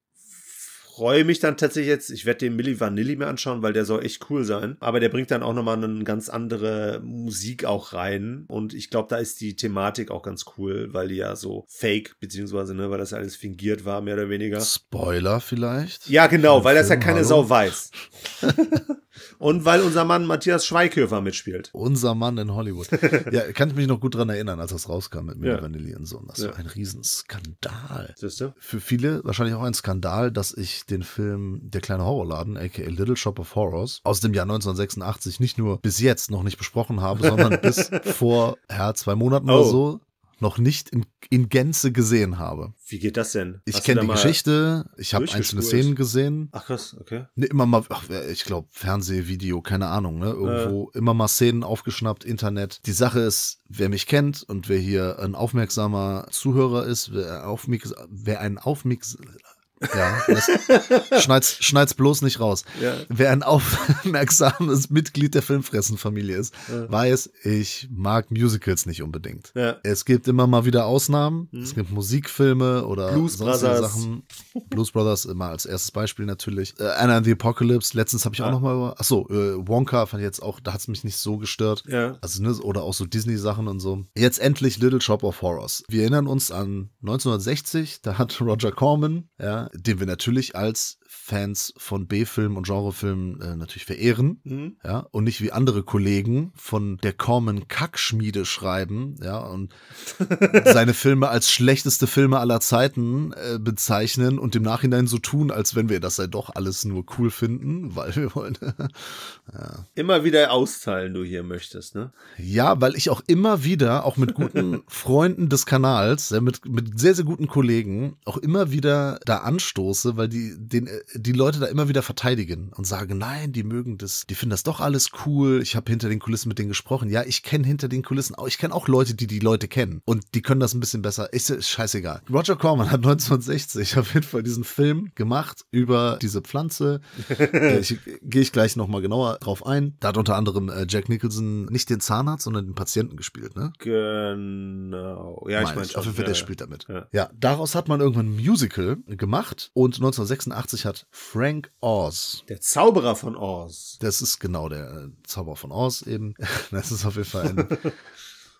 freue mich dann tatsächlich jetzt, ich werde den Milli Vanilli mir anschauen, weil der soll echt cool sein. Aber der bringt dann auch nochmal eine ganz andere Musik auch rein. Und ich glaube, da ist die Thematik auch ganz cool, weil die ja so fake, beziehungsweise, ne, weil das alles fingiert war, mehr oder weniger. Spoiler vielleicht? Ja, genau, weil das ja keine Sau weiß. [laughs] Und weil unser Mann Matthias Schweighöfer mitspielt. Unser Mann in Hollywood. Ja, kann ich mich noch gut dran erinnern, als das rauskam mit Milli ja. Vanilli und so. Das ja. war ein Riesenskandal. Siehste? Für viele wahrscheinlich auch ein Skandal, dass ich den Film Der kleine Horrorladen, aka Little Shop of Horrors, aus dem Jahr 1986 nicht nur bis jetzt noch nicht besprochen habe, [laughs] sondern bis vor ja, zwei Monaten oh. oder so noch nicht in, in, Gänze gesehen habe. Wie geht das denn? ich kenne die Geschichte, ich habe einzelne Szenen gesehen. Ach krass, okay. Nee, immer mal, ach, ich glaube, Fernsehvideo, keine Ahnung, ne? Irgendwo äh. immer mal Szenen aufgeschnappt, Internet. Die Sache ist, wer mich kennt und wer hier ein aufmerksamer Zuhörer ist, wer, aufmix, wer einen aufmix, ja, schneid's, schneid's bloß nicht raus. Ja. Wer ein aufmerksames Mitglied der Filmfressenfamilie ist, ja. weiß, ich mag Musicals nicht unbedingt. Ja. Es gibt immer mal wieder Ausnahmen. Mhm. Es gibt Musikfilme oder Blues Brothers. Sachen. Blues Brothers immer als erstes Beispiel natürlich. Äh, Anna and the Apocalypse, letztens habe ich auch ah. nochmal über, achso, äh, Wonka fand ich jetzt auch, da hat's mich nicht so gestört. Also, ne, oder auch so Disney-Sachen und so. Jetzt endlich Little Shop of Horrors. Wir erinnern uns an 1960, da hat Roger Corman, ja, den wir natürlich als Fans von B-Filmen und Genrefilmen äh, natürlich verehren, mhm. ja, und nicht wie andere Kollegen von der Common Kackschmiede schreiben, ja, und [laughs] seine Filme als schlechteste Filme aller Zeiten äh, bezeichnen und im Nachhinein so tun, als wenn wir das ja doch alles nur cool finden, weil wir wollen. [laughs] ja. Immer wieder austeilen, du hier möchtest, ne? Ja, weil ich auch immer wieder, auch mit guten [laughs] Freunden des Kanals, ja, mit, mit sehr, sehr guten Kollegen, auch immer wieder da anstoße, weil die den äh, die Leute da immer wieder verteidigen und sagen, nein, die mögen das, die finden das doch alles cool. Ich habe hinter den Kulissen mit denen gesprochen. Ja, ich kenne hinter den Kulissen auch, ich kenne auch Leute, die die Leute kennen und die können das ein bisschen besser. Ist, ist scheißegal. Roger Corman hat 1960 [laughs] auf jeden Fall diesen Film gemacht über diese Pflanze. [laughs] äh, Gehe ich gleich nochmal genauer drauf ein. Da hat unter anderem äh, Jack Nicholson nicht den Zahnarzt, sondern den Patienten gespielt, ne? Genau. Ja, Meist. ich meine. Auf jeden Fall, ja, der ja. spielt damit. Ja. ja, daraus hat man irgendwann ein Musical gemacht und 1986 hat Frank Oz. Der Zauberer von Oz. Das ist genau der äh, Zauberer von Oz eben. [laughs] Das ist auf jeden Fall ein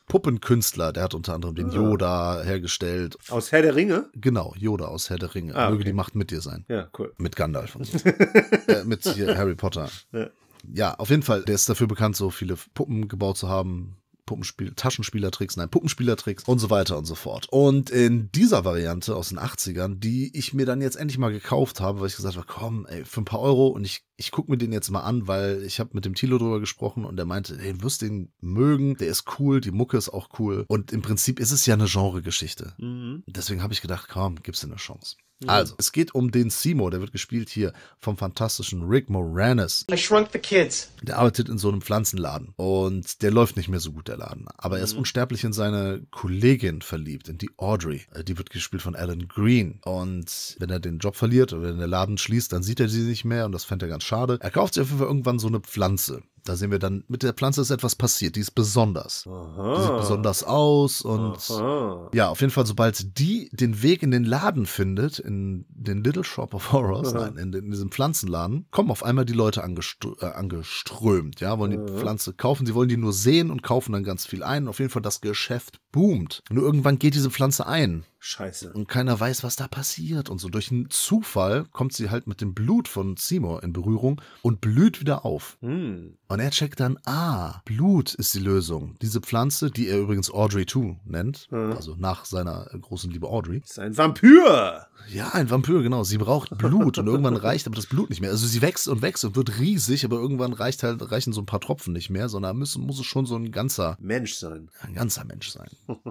Puppenkünstler, der hat unter anderem den ah. Yoda hergestellt. Aus Herr der Ringe? Genau, Yoda aus Herr der Ringe. Ah, okay. Möge die Macht mit dir sein. Ja, cool. Mit Gandalf und so. [laughs] äh, mit Harry Potter. Ja. ja, auf jeden Fall. Der ist dafür bekannt, so viele Puppen gebaut zu haben Puppenspiel Taschenspielertricks, nein, Puppenspielertricks und so weiter und so fort. Und in dieser Variante aus den 80ern, die ich mir dann jetzt endlich mal gekauft habe, weil ich gesagt habe, komm, ey, für ein paar Euro und ich, ich gucke mir den jetzt mal an, weil ich habe mit dem Tilo drüber gesprochen und der meinte, hey, wirst den mögen, der ist cool, die Mucke ist auch cool. Und im Prinzip ist es ja eine Genregeschichte. Mhm. Deswegen habe ich gedacht, komm, gib's dir eine Chance. Also, es geht um den Seymour, der wird gespielt hier vom fantastischen Rick Moranis. I shrunk the kids. Der arbeitet in so einem Pflanzenladen und der läuft nicht mehr so gut, der Laden. Aber er ist mhm. unsterblich in seine Kollegin verliebt, in die Audrey. Äh, die wird gespielt von Alan Green. Und wenn er den Job verliert oder wenn der Laden schließt, dann sieht er sie nicht mehr und das fände er ganz schade. Er kauft sich auf jeden Fall irgendwann so eine Pflanze. Da sehen wir dann, mit der Pflanze ist etwas passiert, die ist besonders. Aha. Die sieht besonders aus und Aha. ja, auf jeden Fall, sobald die den Weg in den Laden findet, in den Little Shop of Horrors, Aha. nein, in, in, diesem Pflanzenladen, kommen auf einmal die Leute angestr äh, angeströmt, ja, wollen die Pflanze kaufen, sie wollen die nur sehen und kaufen dann ganz viel ein. auf jeden Fall, das Geschäft boomt. Nur irgendwann geht diese Pflanze ein Scheiße. Und keiner weiß, was da passiert. Und so durch einen Zufall kommt sie halt mit dem Blut von Seymour in Berührung und blüht wieder auf. Mm. Und er checkt dann, ah, Blut ist die Lösung. Diese Pflanze, die er übrigens Audrey 2 nennt, mhm. also nach seiner großen Liebe Audrey. Ist ein Vampir! Ja, ein Vampir, genau. Sie braucht Blut und irgendwann reicht aber das Blut nicht mehr. Also sie wächst und wächst und wird riesig, aber irgendwann reicht halt, reichen so ein paar Tropfen nicht mehr, sondern müssen, muss es schon so ein ganzer Mensch sein. Ein ganzer Mensch sein.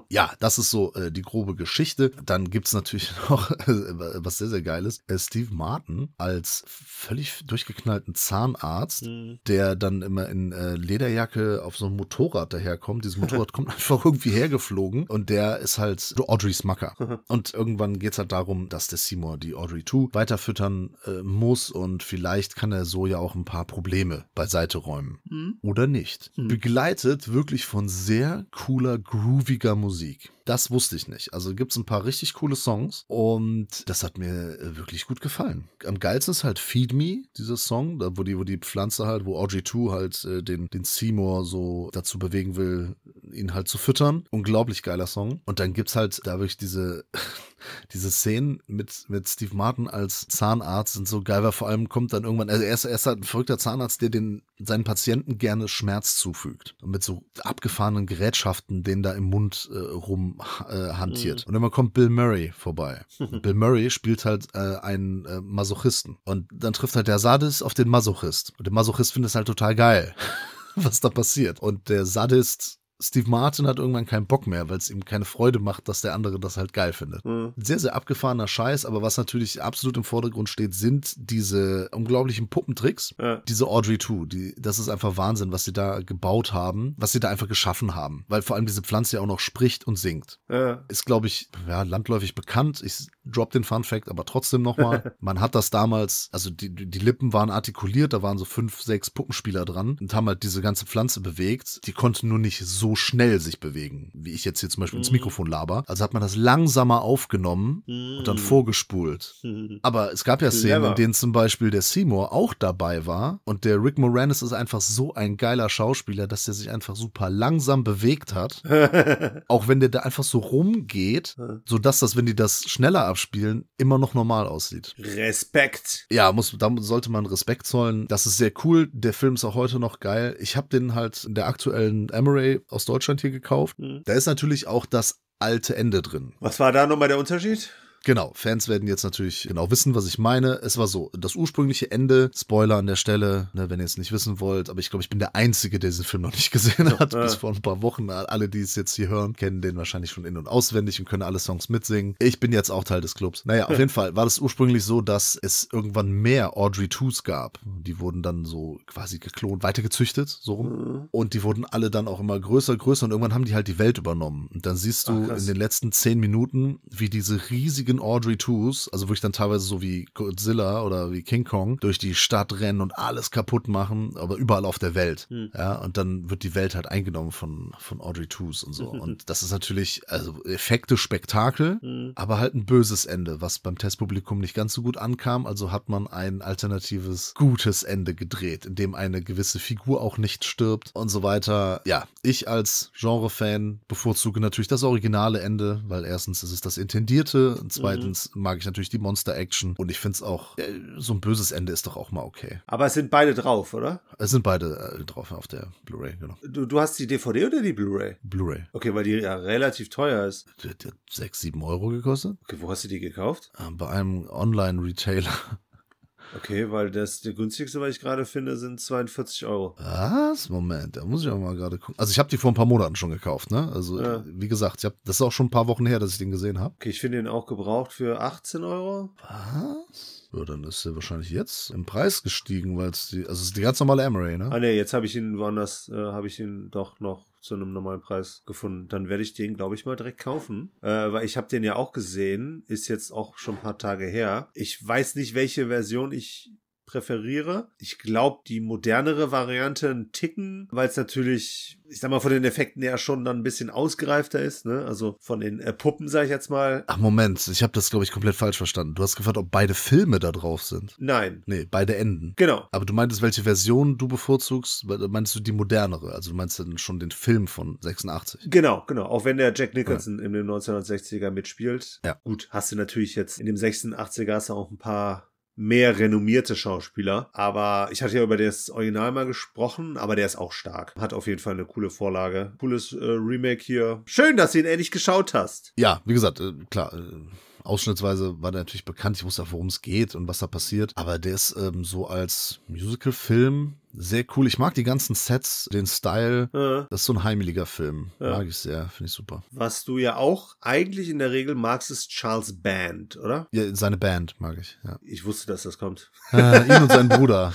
ja, das ist so äh, die grobe Geschichte. Liste. Dann gibt es natürlich [laughs] noch äh, was sehr, sehr Geiles. Äh, Steve Martin als völlig durchgeknallten Zahnarzt, mhm. der dann immer in äh, Lederjacke auf so einem Motorrad daherkommt. Dieses [laughs] Motorrad kommt einfach irgendwie hergeflogen und der ist halt Audreys Macker. [laughs] und irgendwann geht es halt darum, dass der Seymour die Audrey 2 weiterfüttern äh, muss und vielleicht kann er so ja auch ein paar Probleme beiseite räumen. Mhm. Oder nicht. Mhm. Begleitet wirklich von sehr cooler, grooviger Musik. Das wusste ich nicht. Also gibt es ein paar richtig coole Songs und das hat mir äh, wirklich gut gefallen. Am geilsten ist halt Feed Me, dieser Song, wo die, wo die Pflanze halt, wo Audrey 2 halt äh, den, den Seymour so dazu bewegen will, ihn halt zu füttern. Unglaublich geiler Song. Und dann gibt es halt da wirklich diese [laughs] diese Szenen mit, mit Steve Martin als Zahnarzt sind so geil, weil vor allem kommt dann irgendwann, also er ist, er ist halt ein verrückter Zahnarzt, der den, seinen Patienten gerne Schmerz zufügt. Und mit so abgefahrenen Gerätschaften, den da im Mund äh, rum äh, hantiert. Mhm. Und dann kommt Bill Murray vorbei. [laughs] Bill Murray spielt halt äh, einen äh, Masochisten. Und dann trifft halt der Sadist auf den Masochist. Und der Masochist findet es halt total geil [laughs] was da passiert. Und der Sadist Steve Martin hat irgendwann keinen Bock mehr, weil es ihm keine Freude macht, dass der andere das halt geil findet. Mhm. Sehr, sehr abgefahrener Scheiß, aber was natürlich absolut im Vordergrund steht, sind diese unglaublichen Puppentricks. Ja. Diese Audrey 2, die, das ist einfach Wahnsinn, was sie da gebaut haben, was sie da einfach geschaffen haben. Weil vor allem diese Pflanze ja auch noch spricht und singt. Ja. Ist, glaube ich, ja, landläufig bekannt. Ich drop den Fun Fact, aber trotzdem nochmal. [laughs] Man hat das damals, also die, die Lippen waren artikuliert, da waren so fünf, sechs Puppenspieler dran und haben halt diese ganze Pflanze bewegt. Die konnten nur nicht so schnell sich bewegen, wie ich jetzt hier zum Beispiel ins mhm. Mikrofon laber. Also hat man das langsamer aufgenommen und dann mhm. vorgespult. [laughs] Aber es gab ja Szenen, in denen zum Beispiel der Seymour auch dabei war und der Rick Moranis ist einfach so ein geiler Schauspieler, dass der sich einfach super langsam bewegt hat. [laughs] auch wenn der da einfach so rumgeht, sodass das, wenn die das schneller abspielen, immer noch normal aussieht. Respekt. Ja, muss, da sollte man Respekt zollen. Das ist sehr cool. Der Film ist auch heute noch geil. Ich habe den halt in der aktuellen Amaray aus Deutschland hier gekauft. Mhm. Da ist natürlich auch das alte Ende drin. Was war da nochmal der Unterschied? Genau, Fans werden jetzt natürlich genau wissen, was ich meine. Es war so, das ursprüngliche Ende, Spoiler an der Stelle, ne, wenn ihr es nicht wissen wollt, aber ich glaube, ich bin der Einzige, der diesen Film noch nicht [laughs] gesehen hat, ja. bis vor ein paar Wochen. Alle, die es jetzt hier hören, kennen den wahrscheinlich schon in- und auswendig und können alle Songs mitsingen. Ich bin jetzt auch Teil des Clubs. Naja, auf [laughs] jeden Fall war das ursprünglich so, dass es irgendwann mehr Audrey 2s gab. Die wurden dann so quasi geklont, weitergezüchtet, so rum. Mhm. Und die wurden alle dann auch immer größer, größer und irgendwann haben die halt die Welt übernommen. Und dann siehst du Ach, in den letzten zehn Minuten, wie diese riesige riesigen Audrey 2s, also wirklich dann teilweise so wie Godzilla oder wie King Kong, durch die Stadt rennen und alles kaputt machen, aber überall auf der Welt. Hm. Ja, und dann wird die Welt halt eingenommen von, von Audrey 2s und so. und [laughs] das ist natürlich, also Effekte, Spektakel, hm. aber halt ein böses Ende, was beim Testpublikum nicht ganz so gut ankam. Also hat man ein alternatives, gutes Ende gedreht, in dem eine gewisse Figur auch nicht stirbt und so weiter. Ja, ich als Genre-Fan bevorzuge natürlich das originale Ende, weil erstens ist es das intendierte und Mhm. Zweitens mhm. mag ich natürlich die Monster-Action und ich finde es auch, äh, so ein böses Ende ist doch auch mal okay. Aber es sind beide drauf, oder? Es sind beide äh, drauf auf der Blu-ray, genau. Du, du hast die DVD oder die Blu-ray? Blu-ray. Okay, weil die ja relativ teuer ist. Die, die hat 6, 7 Euro gekostet. Okay, wo hast du die gekauft? Ähm, bei einem Online-Retailer. Okay, weil das der günstigste, was ich gerade finde, sind 42 Euro. Was? Moment, da muss ich auch mal gerade gucken. Also ich habe die vor ein paar Monaten schon gekauft, ne? Also ja. wie gesagt, ich hab, das ist auch schon ein paar Wochen her, dass ich den gesehen habe. Okay, ich finde den auch gebraucht für 18 Euro. Was? Ja, dann ist der wahrscheinlich jetzt im Preis gestiegen, weil es die, also es ist die ganz normale Emery, ne? Ah ne, jetzt habe ich ihn woanders, äh, habe ich ihn doch noch zu einem normalen Preis gefunden. Dann werde ich den, glaube ich, mal direkt kaufen. Äh, weil ich habe den ja auch gesehen, ist jetzt auch schon ein paar Tage her. Ich weiß nicht, welche Version ich präferiere. Ich glaube, die modernere Variante ein Ticken, weil es natürlich, ich sag mal, von den Effekten her schon dann ein bisschen ausgereifter ist, ne? Also von den äh, Puppen, sag ich jetzt mal. Ach, Moment, ich habe das, glaube ich, komplett falsch verstanden. Du hast gefragt, ob beide Filme da drauf sind. Nein. Nee, beide enden. Genau. Aber du meintest, welche Version du bevorzugst? Äh, meinst du die modernere? Also du meinst dann schon den Film von 86? Genau, genau. Auch wenn der Jack Nicholson ja. in den 1960er mitspielt. Ja. Gut, hast du natürlich jetzt in dem 86er hast du auch ein paar mehr renommierte Schauspieler. Aber ich hatte ja über das Original mal gesprochen, aber der ist auch stark. Hat auf jeden Fall eine coole Vorlage. Cooles äh, Remake hier. Schön, dass du ihn endlich geschaut hast. Ja, wie gesagt, äh, klar. Äh Ausschnittsweise war der natürlich bekannt. Ich wusste auch, worum es geht und was da passiert. Aber der ist ähm, so als Musical-Film sehr cool. Ich mag die ganzen Sets, den Style. Ja. Das ist so ein heimeliger Film. Ja. Mag ich sehr, finde ich super. Was du ja auch eigentlich in der Regel magst, ist Charles Band, oder? Ja, seine Band mag ich, ja. Ich wusste, dass das kommt. Äh, ihn und sein Bruder.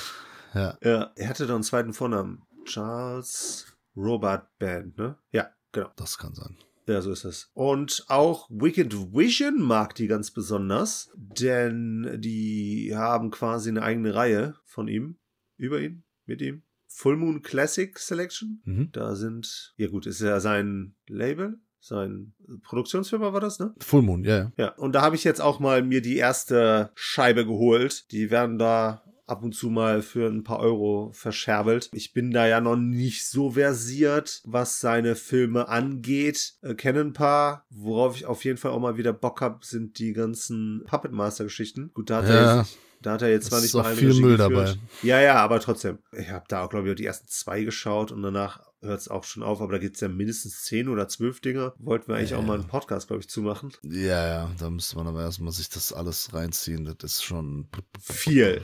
Ja. ja. Er hatte doch einen zweiten Vornamen. Charles Robert Band, ne? Ja, genau. Das kann sein. Ja, so ist es. Und auch Wicked Vision mag die ganz besonders, denn die haben quasi eine eigene Reihe von ihm, über ihn, mit ihm. Full Moon Classic Selection. Mhm. Da sind, ja gut, ist ja sein Label, sein Produktionsfirma war das, ne? Full Moon, ja. Yeah. Ja, und da habe ich jetzt auch mal mir die erste Scheibe geholt. Die werden da ab und zu mal für ein paar Euro verscherbelt. Ich bin da ja noch nicht so versiert, was seine Filme angeht. Äh, kenne ein paar. Worauf ich auf jeden Fall auch mal wieder Bock habe, sind die ganzen Puppet Master Geschichten. Gut, da hat ja. er jetzt da hat er jetzt das zwar nicht mal viel Regie Müll geführt. dabei. Ja, ja, aber trotzdem. Ich habe da auch, glaube ich, die ersten zwei geschaut und danach hört es auch schon auf, aber da gibt es ja mindestens zehn oder zwölf Dinge. Wollten wir eigentlich ja, auch ja. mal einen Podcast, glaube ich, zumachen. Ja, ja, da müsste man aber erstmal sich das alles reinziehen. Das ist schon viel.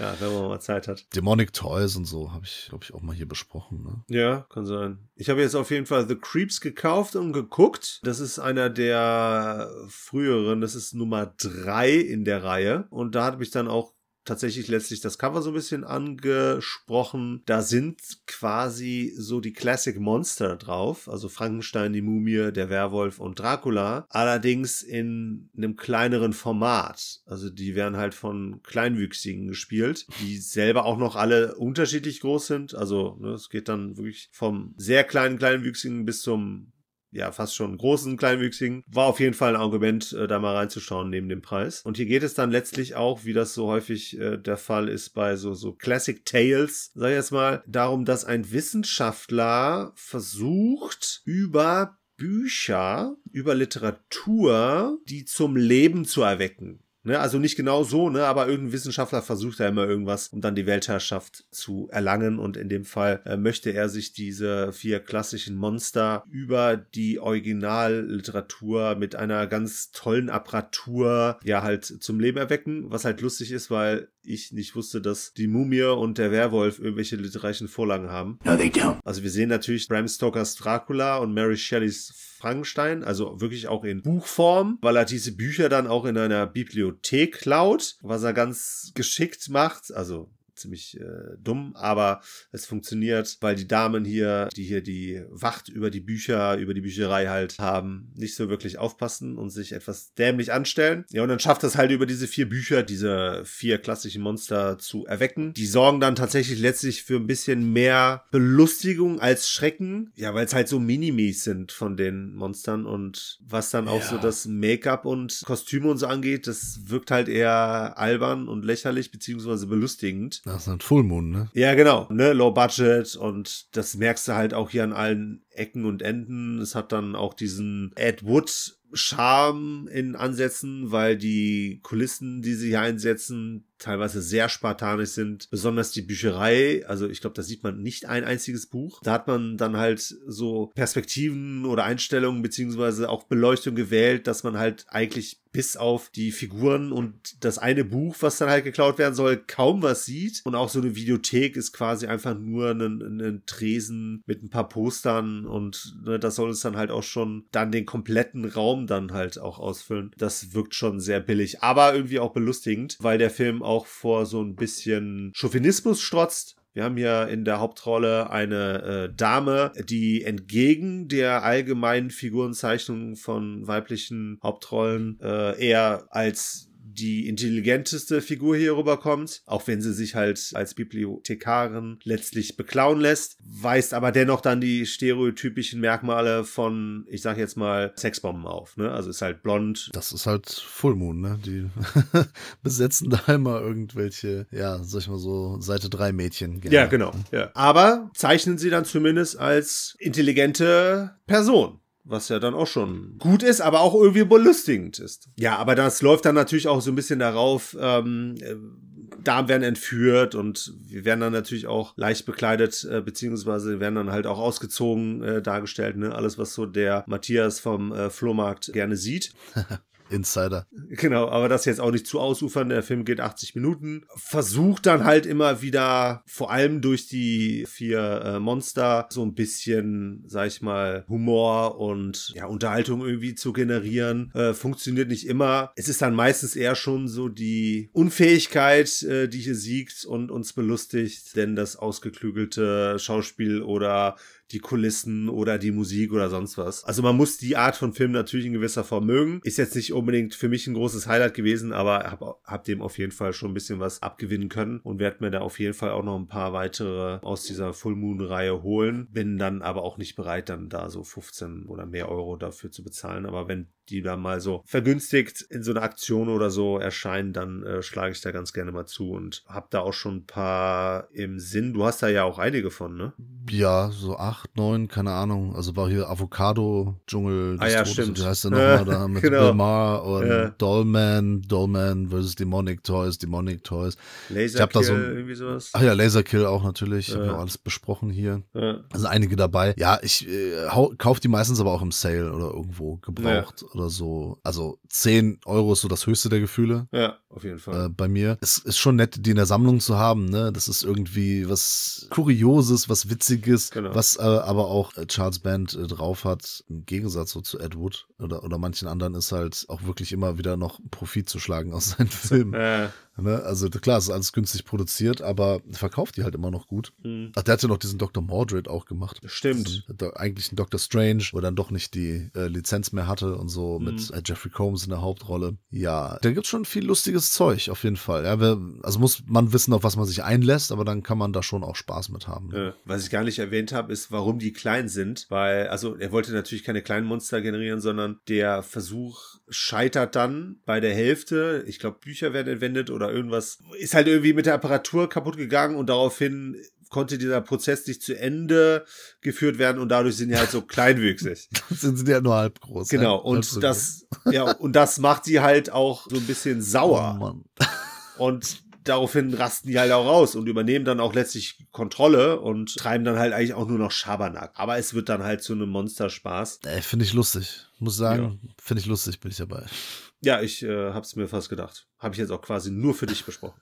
Ja, wenn man mal Zeit hat. Demonic Toys und so habe ich, glaube ich, auch mal hier besprochen. Ne? Ja, kann sein. Ich habe jetzt auf jeden Fall The Creeps gekauft und geguckt. Das ist einer der früheren, das ist Nummer drei in der Reihe. Und da hat mich dann auch tatsächlich letztlich das Cover so ein bisschen angesprochen. Da sind quasi so die Classic Monster drauf, also Frankenstein, die Mumie, der Werwolf und Dracula, allerdings in einem kleineren Format. Also die werden halt von Kleinwüchsigen gespielt, die selber auch noch alle unterschiedlich groß sind. Also ne, es geht dann wirklich vom sehr kleinen Kleinwüchsigen bis zum ja fast schon großen Kleinwüchsigen, war auf jeden Fall ein Argument, äh, da mal reinzuschauen neben dem Preis. Und hier geht es dann letztlich auch, wie das so häufig äh, der Fall ist bei so, so Classic Tales, sag ich jetzt mal, darum, dass ein Wissenschaftler versucht, über Bücher über Literatur, die zum Leben zu erwecken. Ne? Also nicht genau so, ne? aber irgendein Wissenschaftler versucht da immer irgendwas, um dann die Weltherrschaft zu erlangen. Und in dem Fall äh, möchte er sich diese vier klassischen Monster über die Originalliteratur mit einer ganz tollen Apparatur ja halt zum Leben erwecken, was halt lustig ist, weil ich nicht wusste, dass die Mumie und der Werwolf irgendwelche literarischen Vorlagen haben. No, they don't. Also wir sehen natürlich Bram Stokers Dracula und Mary Shelleys Frankenstein, also wirklich auch in Buchform, weil er diese Bücher dann auch in einer Bibliothek klaut, was er ganz geschickt macht, also ziemlich äh, dumm, aber es funktioniert, weil die Damen hier, die hier die Wacht über die Bücher, über die Bücherei halt haben, nicht so wirklich aufpassen und sich etwas dämlich anstellen. Ja, und dann schafft es halt über diese vier Bücher, diese vier klassischen Monster zu erwecken. Die sorgen dann tatsächlich letztlich für ein bisschen mehr Belustigung als Schrecken. Ja, weil es halt so Minimis sind von den Monstern und was dann auch ja. so das Make-up und Kostüme und so angeht, das wirkt halt eher albern und lächerlich beziehungsweise belustigend. Ja. Das ist ein Full Moon, ne? Ja, genau. Ne? Low Budget und das merkst du halt auch hier an allen Ecken und Enden. Es hat dann auch diesen Ed Wood Charme in Ansätzen, weil die Kulissen, die sie hier einsetzen, teilweise sehr spartanisch sind. Besonders die Bücherei, also ich glaube, da sieht man nicht ein einziges Buch. Da hat man dann halt so Perspektiven oder Einstellungen beziehungsweise auch Beleuchtung gewählt, dass man halt eigentlich bis auf die Figuren und das eine Buch, was dann halt geklaut werden soll, kaum was sieht. Und auch so eine Videothek ist quasi einfach nur ein, Tresen mit ein paar Postern und ne, das soll es dann halt auch schon dann den kompletten Raum dann halt auch ausfüllen. Das wirkt schon sehr billig, aber irgendwie auch belustigend, weil der Film auch vor so ein bisschen Chauvinismus strotzt. Wir haben hier in der Hauptrolle eine äh, Dame, die entgegen der allgemeinen Figurenzeichnung von weiblichen Hauptrollen äh, eher als die intelligenteste Figur hier rüberkommt, auch wenn sie sich halt als Bibliothekarin letztlich beklauen lässt, weist aber dennoch dann die stereotypischen Merkmale von, ich sag jetzt mal, Sexbomben auf. Ne? Also ist halt blond. Das ist halt Full Moon, ne? Die [laughs] besetzen da immer irgendwelche, ja, sag ich mal so, Seite 3 Mädchen. Gerne. Ja, genau. Ja. Aber zeichnen sie dann zumindest als intelligente Person. Was ja dann auch schon gut ist, aber auch irgendwie belustigend ist. Ja, aber das läuft dann natürlich auch so ein bisschen darauf, ähm, äh, Damen werden entführt und wir werden dann natürlich auch leicht bekleidet, äh, beziehungsweise werden dann halt auch ausgezogen äh, dargestellt, ne? Alles, was so der Matthias vom äh, Flohmarkt gerne sieht. [laughs] Insider. Genau, aber das jetzt auch nicht zu ausufern. Der Film geht 80 Minuten. Versucht dann halt immer wieder, vor allem durch die vier äh, Monster, so ein bisschen, sag ich mal, Humor und ja, Unterhaltung irgendwie zu generieren. Äh, funktioniert nicht immer. Es ist dann meistens eher schon so die Unfähigkeit, äh, die hier siegt und uns belustigt, denn das ausgeklügelte Schauspiel oder die Kulissen oder die Musik oder sonst was. Also man muss die Art von Film natürlich in gewisser Form mögen. Ist jetzt nicht unbedingt für mich ein großes Highlight gewesen, aber hab, hab dem auf jeden Fall schon ein bisschen was abgewinnen können und werde mir da auf jeden Fall auch noch ein paar weitere aus dieser Full Moon Reihe holen. Bin dann aber auch nicht bereit, dann da so 15 oder mehr Euro dafür zu bezahlen. Aber wenn die da mal so vergünstigt in so einer Aktion oder so erscheinen, dann äh, schlage ich da ganz gerne mal zu und habe da auch schon ein paar im Sinn. Du hast da ja auch einige von, ne? Ja, so acht, neun, keine Ahnung. Also war hier Avocado, Dschungel, ah, ja, Todes, stimmt. wie heißt der nochmal da? [laughs] Mit genau. Belmar und äh. Dollman, Dollman versus Demonic Toys, Demonic Toys. Laserkill, so irgendwie sowas. Ach ja, Laser Kill auch natürlich. Ich äh. habe ja alles besprochen hier. Äh. Also einige dabei. Ja, ich äh, hau, die meistens aber auch im Sale oder irgendwo gebraucht. Ja oder so. Also 10 Euro ist so das höchste der Gefühle. Ja, auf jeden Fall. Äh, bei mir. Es ist schon nett, die in der Sammlung zu haben. Ne? Das ist irgendwie was Kurioses, was Witziges, genau. was äh, aber auch äh, Charles Band äh, drauf hat. Im Gegensatz so zu Edward oder, oder manchen anderen ist halt auch wirklich immer wieder noch Profit zu schlagen aus [laughs] seinen Filmen. Ne? Also klar, es ist alles günstig produziert, aber verkauft die halt immer noch gut. Mhm. Ach, der hat ja noch diesen Dr. Mordred auch gemacht. Stimmt. Also, eigentlich ein Dr. Strange, wo er dann doch nicht die äh, Lizenz mehr hatte und so so mhm. mit äh, Jeffrey Combs in der Hauptrolle. Ja, da gibt es schon viel lustiges Zeug auf jeden Fall. Ja, wir, also muss man wissen, auf was man sich einlässt, aber dann kann man da schon auch Spaß mit haben. Ne? Äh, was ich gar nicht erwähnt habe, ist, warum die klein sind, weil also er wollte natürlich keine kleinen Monster generieren, sondern der Versuch scheitert dann bei der Hälfte. Ich glaube, Bücher werden entwendet oder irgendwas ist halt irgendwie mit der Apparatur kaputt gegangen und daraufhin konnte dieser Prozess nicht zu Ende geführt werden und dadurch sind die halt so [laughs] kleinwüchsig. [laughs] sind sie ja nur halb groß. Genau. Halb, und das, ja, und das macht sie halt auch so ein bisschen oh sauer. Oh [laughs] und daraufhin rasten die halt auch raus und übernehmen dann auch letztlich Kontrolle und treiben dann halt eigentlich auch nur noch Schabernack. Aber es wird dann halt zu einem Monsterspaß. Äh, finde ich lustig. Muss sagen, ja. finde ich lustig, bin ich dabei. Ja, ich äh, habe es mir fast gedacht. Habe ich jetzt auch quasi nur für dich besprochen.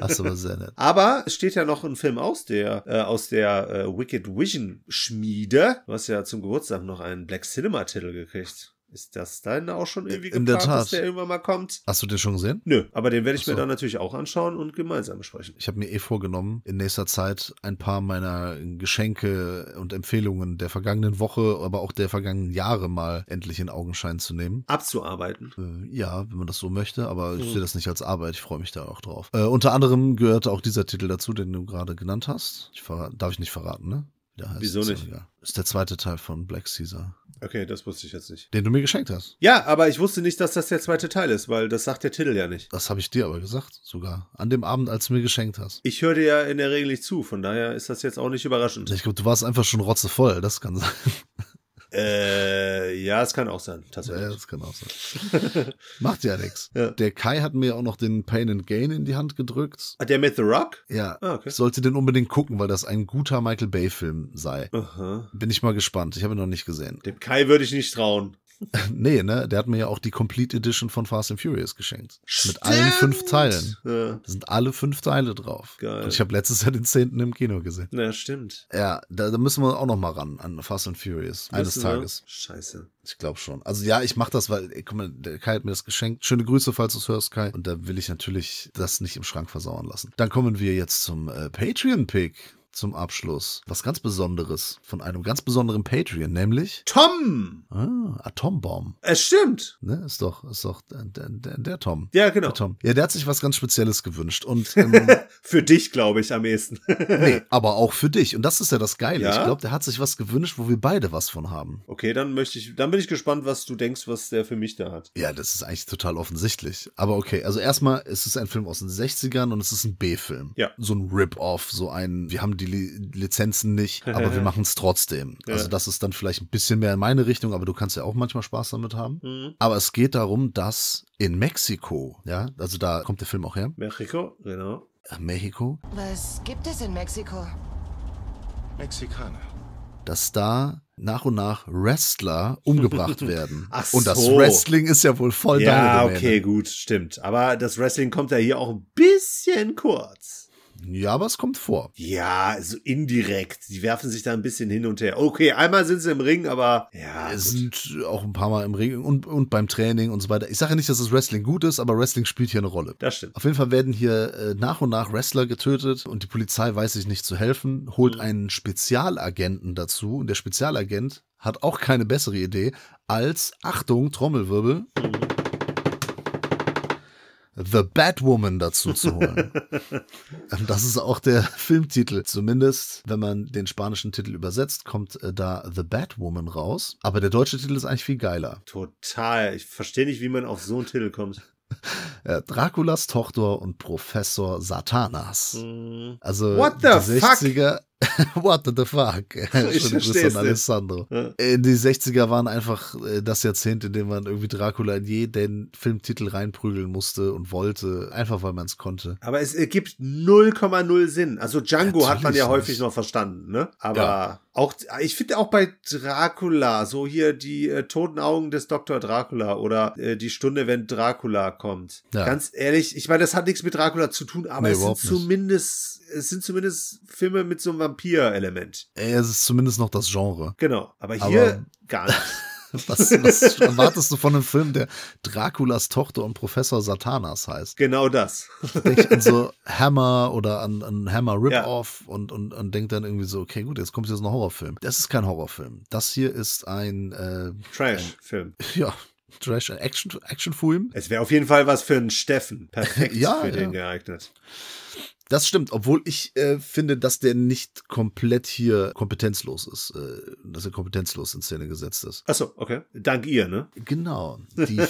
Hast [laughs] du aber sehr nett. Aber es steht ja noch ein Film aus der äh, aus der äh, Wicked Vision Schmiede. Du hast ja zum Geburtstag noch einen Black Cinema Titel gekriegt. Ist das dann auch schon irgendwie In geplant, dass der irgendwann mal kommt? Hast du den schon gesehen? Nö, aber den werde ich so. mir dann natürlich auch anschauen und gemeinsam besprechen. Ich habe mir eh vorgenommen, in nächster Zeit ein paar meiner Geschenke und Empfehlungen der vergangenen Woche, aber auch der vergangenen Jahre mal endlich in Augenschein zu nehmen. Abzuarbeiten. Äh, ja, wenn man das so möchte, aber ich sehe das nicht als Arbeit. Ich freue mich da auch drauf. Äh, unter anderem gehört auch dieser Titel dazu, den du gerade genannt hast. Ich darf ich nicht verraten, ne? der heißt. Wieso nicht? Ja. Ist der zweite Teil von Black Caesar. Okay, das wusste ich jetzt nicht. Den du mir geschenkt hast. Ja, aber ich wusste nicht, dass das der zweite Teil ist, weil das sagt der Titel ja nicht. Das habe ich dir aber gesagt, sogar. An dem Abend, als du mir geschenkt hast. Ich höre dir ja in der Regel nicht zu, von daher ist das jetzt auch nicht überraschend. Ich glaube, du warst einfach schon rotzevoll, das kann sein. Äh, ja, es kann auch sein, tatsächlich. Ja, es kann auch sein. [laughs] Macht ja nichts. Ja. Der Kai hat mir auch noch den Pain and Gain in die Hand gedrückt. Hat ah, der mit The Rock? Ja. Ah, okay. Ich sollte den unbedingt gucken, weil das ein guter Michael Bay-Film sei. Aha. Bin ich mal gespannt. Ich habe ihn noch nicht gesehen. Dem Kai würde ich nicht trauen. [laughs] nee, ne? Der hat mir ja auch die Complete Edition von Fast and Furious geschenkt. Stimmt. Mit allen fünf Teilen. Ja. Da sind alle fünf Teile drauf. Geil. Und ich habe letztes Jahr den zehnten im Kino gesehen. Na, stimmt. Ja, da, da müssen wir auch noch mal ran an Fast and Furious. Müssen eines wir? Tages. Scheiße. Ich glaube schon. Also ja, ich mache das, weil, guck mal, der Kai hat mir das geschenkt. Schöne Grüße, falls du es hörst, Kai. Und da will ich natürlich das nicht im Schrank versauern lassen. Dann kommen wir jetzt zum äh, Patreon-Pick zum Abschluss was ganz Besonderes von einem ganz besonderen Patreon, nämlich Tom. Ah, Atombomb. Es stimmt. Ne, ist doch, ist doch der, der, der Tom. Ja, genau. Der Tom. Ja, der hat sich was ganz Spezielles gewünscht und [laughs] ähm, für dich glaube ich am ehesten. [laughs] nee, aber auch für dich und das ist ja das Geile. Ja? Ich glaube, der hat sich was gewünscht, wo wir beide was von haben. Okay, dann möchte ich, dann bin ich gespannt, was du denkst, was der für mich da hat. Ja, das ist eigentlich total offensichtlich. Aber okay, also erstmal, es ist ein Film aus den 60ern und es ist ein B-Film. Ja. So ein Rip-Off, so ein, wir haben die die Lizenzen nicht, aber wir [laughs] machen es trotzdem. Ja. Also das ist dann vielleicht ein bisschen mehr in meine Richtung, aber du kannst ja auch manchmal Spaß damit haben. Mhm. Aber es geht darum, dass in Mexiko, ja, also da kommt der Film auch her. Mexiko, genau. Mexiko. Was gibt es in Mexiko? Mexikaner. Dass da nach und nach Wrestler [laughs] umgebracht werden. Ach so. Und das Wrestling ist ja wohl voll da. Ja, okay, gut, stimmt. Aber das Wrestling kommt ja hier auch ein bisschen kurz. Ja, aber es kommt vor. Ja, so indirekt. Die werfen sich da ein bisschen hin und her. Okay, einmal sind sie im Ring, aber ja. Gut. Sind auch ein paar Mal im Ring und, und beim Training und so weiter. Ich sage ja nicht, dass das Wrestling gut ist, aber Wrestling spielt hier eine Rolle. Das stimmt. Auf jeden Fall werden hier äh, nach und nach Wrestler getötet und die Polizei weiß sich nicht zu helfen, holt mhm. einen Spezialagenten dazu und der Spezialagent hat auch keine bessere Idee als, Achtung, Trommelwirbel. Mhm The Batwoman dazu zu holen. [laughs] das ist auch der Filmtitel. Zumindest, wenn man den spanischen Titel übersetzt, kommt äh, da The Batwoman raus. Aber der deutsche Titel ist eigentlich viel geiler. Total. Ich verstehe nicht, wie man auf so einen Titel kommt. [laughs] Äh, Draculas Tochter und Professor Satanas. Mhm. Also What the 60er, fuck? [laughs] What the fuck? Ich Grüße an Alessandro. Ja. Äh, die 60er waren einfach äh, das Jahrzehnt, in dem man irgendwie Dracula in jeden Filmtitel reinprügeln musste und wollte, einfach weil man es konnte. Aber es ergibt 0,0 Sinn. Also Django Natürlich hat man ja häufig nicht. noch verstanden, ne? Aber ja. auch, ich finde auch bei Dracula, so hier die äh, toten Augen des Dr. Dracula oder äh, die Stunde, wenn Dracula kommt. Ja. Ganz ehrlich, ich meine, das hat nichts mit Dracula zu tun, aber nee, es sind zumindest, es sind zumindest Filme mit so einem Vampir-Element. Äh, es ist zumindest noch das Genre. Genau, aber hier aber gar nicht. [laughs] Was, was [laughs] erwartest du von einem Film, der Draculas Tochter und Professor Satanas heißt? Genau das. Ich an so [laughs] Hammer oder an, an Hammer Rip-Off ja. und, und, und denke dann irgendwie so, okay, gut, jetzt kommt jetzt ein Horrorfilm. Das ist kein Horrorfilm. Das hier ist ein äh, Trash-Film. Ja, Trash, Action, Actionfilm. Es wäre auf jeden Fall was für einen Steffen. Perfekt ja, für ja. den geeignet. Das stimmt, obwohl ich äh, finde, dass der nicht komplett hier kompetenzlos ist, äh, dass er kompetenzlos in Szene gesetzt ist. Achso, okay. Dank ihr, ne? Genau. [laughs] Die,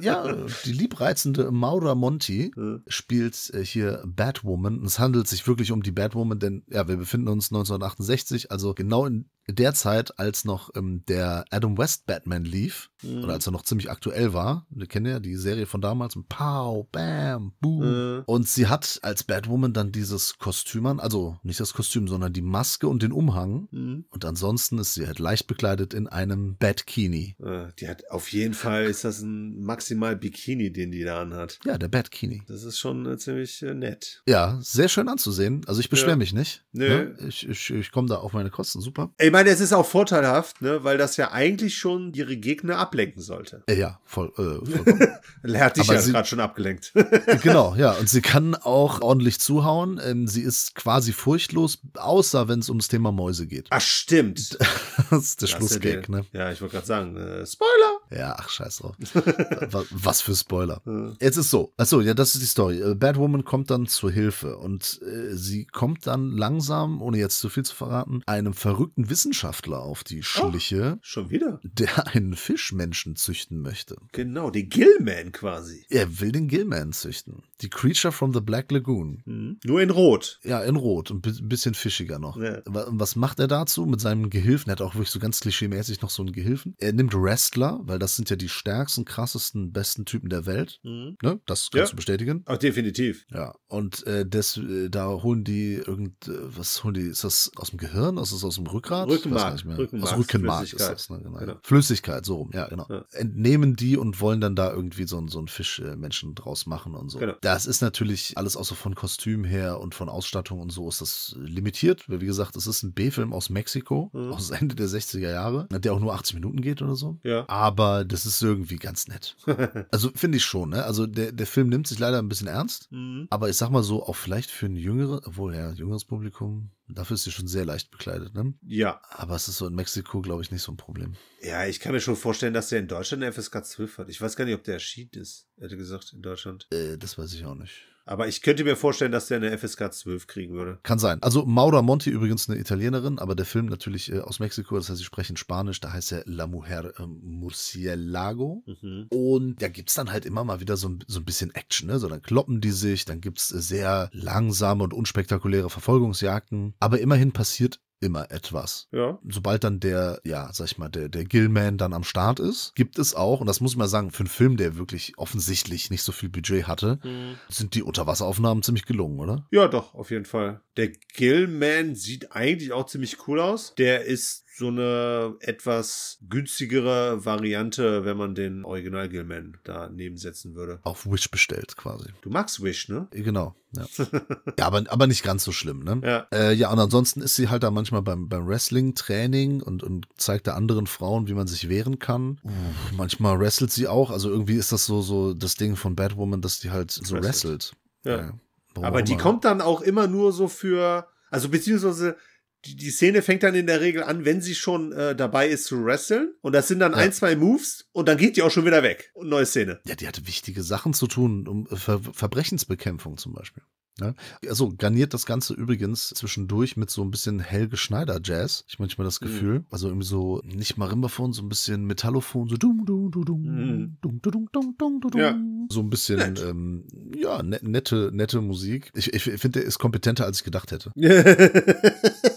ja, die liebreizende Maura Monti hm. spielt äh, hier Batwoman. Es handelt sich wirklich um die Batwoman, denn ja, wir befinden uns 1968, also genau in der Zeit, als noch ähm, der Adam West Batman lief, mhm. oder als er noch ziemlich aktuell war, wir kennen ja die Serie von damals, Pow, Bam, Boom. Mhm. Und sie hat als Batwoman Catwoman dann dieses Kostüm an, also nicht das Kostüm, sondern die Maske und den Umhang. Mhm. Und ansonsten ist sie halt leicht bekleidet in einem Batkini. Äh, die hat auf jeden Fall, ist das ein maximal Bikini, den die da anhat. Ja, der Bat-Kini. Das ist schon äh, ziemlich äh, nett. Ja, sehr schön anzusehen. Also ich beschwere ja. mich nicht. Nö. Ne? Ich, ich, ich komme da auf meine Kosten, super. Ich meine, es ist auch vorteilhaft, ne? weil das ja eigentlich schon ihre Gegner ablenken sollte. Äh, ja, voll. Äh, [laughs] voll. hat dich Aber ja gerade schon abgelenkt. genau, ja. Und sie kann auch ordentlich zuhauen. Ähm, sie ist quasi furchtlos, außer wenn es ums Thema Mäuse geht. Ach, stimmt. [laughs] das ist der Schlussgag, ne? Ja, ich wollte gerade sagen, äh, Spoiler! Ja, ach, scheiß drauf. [laughs] Was für Spoiler. Ja. Jetzt ist so. Achso, ja, das ist die Story. Äh, Batwoman kommt dann zur Hilfe und äh, sie kommt dann langsam, ohne jetzt zu viel zu verraten, einem verrückten Wissenschaftler auf die Schliche. Oh, schon wieder? Der einen Fischmenschen züchten möchte. Genau, den Gillman quasi. Er will den Gillman züchten. Die Creature from the Black Lagoon. Mhm. Nur in Rot. Ja, in Rot. Ein bisschen fischiger noch. Ja. Was macht er dazu mit seinem Gehilfen? Er hat auch wirklich so ganz klischee-mäßig noch so einen Gehilfen. Er nimmt Wrestler, weil das sind ja die stärksten, krassesten, besten Typen der Welt. Mhm. Ne? Das kannst ja. du bestätigen. Ach, definitiv. Ja. Und äh, das, äh, da holen die irgend, äh, was holen die? Ist das aus dem Gehirn? Ist das aus dem Rückgrat? Rückenmark. Rückenmark. Aus Rückenmark ist das. Ne? Genau. Genau. Flüssigkeit, so rum. Ja, genau. Ja. Entnehmen die und wollen dann da irgendwie so, so einen Fischmenschen äh, draus machen und so. Genau. Das ist natürlich alles außer von Kostüm her und von Ausstattung und so ist das limitiert. Weil, wie gesagt, es ist ein B-Film aus Mexiko, mhm. aus Ende der 60er Jahre, der auch nur 80 Minuten geht oder so. Ja. Aber aber das ist irgendwie ganz nett. [laughs] also finde ich schon, ne? Also der, der Film nimmt sich leider ein bisschen ernst, mhm. aber ich sag mal so, auch vielleicht für ein jüngeres, obwohl ja, jüngeres Publikum, Dafür ist sie schon sehr leicht bekleidet, ne? Ja. Aber es ist so in Mexiko, glaube ich, nicht so ein Problem. Ja, ich kann mir schon vorstellen, dass der in Deutschland eine FSK 12 hat. Ich weiß gar nicht, ob der erschienen ist, hätte gesagt, in Deutschland. Äh, das weiß ich auch nicht. Aber ich könnte mir vorstellen, dass der eine FSK 12 kriegen würde. Kann sein. Also Maura Monti übrigens eine Italienerin, aber der Film natürlich äh, aus Mexiko, das heißt, sie sprechen Spanisch, da heißt er La Mujer äh, Murcielago. Mhm. Und da gibt es dann halt immer mal wieder so ein, so ein bisschen Action, ne? So, dann kloppen die sich, dann gibt es sehr langsame und unspektakuläre Verfolgungsjagden. Aber immerhin passiert immer etwas. Ja. Sobald dann der, ja, sag ich mal, der, der Gillman dann am Start ist, gibt es auch, und das muss ich sagen, für einen Film, der wirklich offensichtlich nicht so viel Budget hatte, mhm. sind die Unterwasseraufnahmen ziemlich gelungen, oder? Ja, doch, auf jeden Fall. Der Gilman sieht eigentlich auch ziemlich cool aus. Der ist so eine etwas günstigere Variante, wenn man den Original Gilman daneben setzen würde. Auf Wish bestellt quasi. Du magst Wish, ne? Äh, genau. Ja, [laughs] ja aber, aber nicht ganz so schlimm, ne? Ja. Äh, ja, und ansonsten ist sie halt da manchmal beim, beim Wrestling-Training und, und zeigt der anderen Frauen, wie man sich wehren kann. Uff, manchmal wrestelt sie auch. Also irgendwie ist das so, so das Ding von Batwoman, dass die halt so wrestelt. wrestelt. Ja. ja. Aber die kommt dann auch immer nur so für, also beziehungsweise die, die Szene fängt dann in der Regel an, wenn sie schon äh, dabei ist zu wresteln. Und das sind dann ja. ein, zwei Moves und dann geht die auch schon wieder weg. Und neue Szene. Ja, die hatte wichtige Sachen zu tun, um äh, Ver Verbrechensbekämpfung zum Beispiel. Ja, ne? also garniert das Ganze übrigens zwischendurch mit so ein bisschen Helge Schneider Jazz. Ich manchmal das mhm. Gefühl, mm. also irgendwie so nicht Marimbafon, so ein bisschen Metallophon, so dum dum dum dum mm. dum dum dum dum dum ja. so ein bisschen Nett. ähm, ja ne-, nette nette Musik. Ich, ich finde, er ist kompetenter als ich gedacht hätte. [laughs]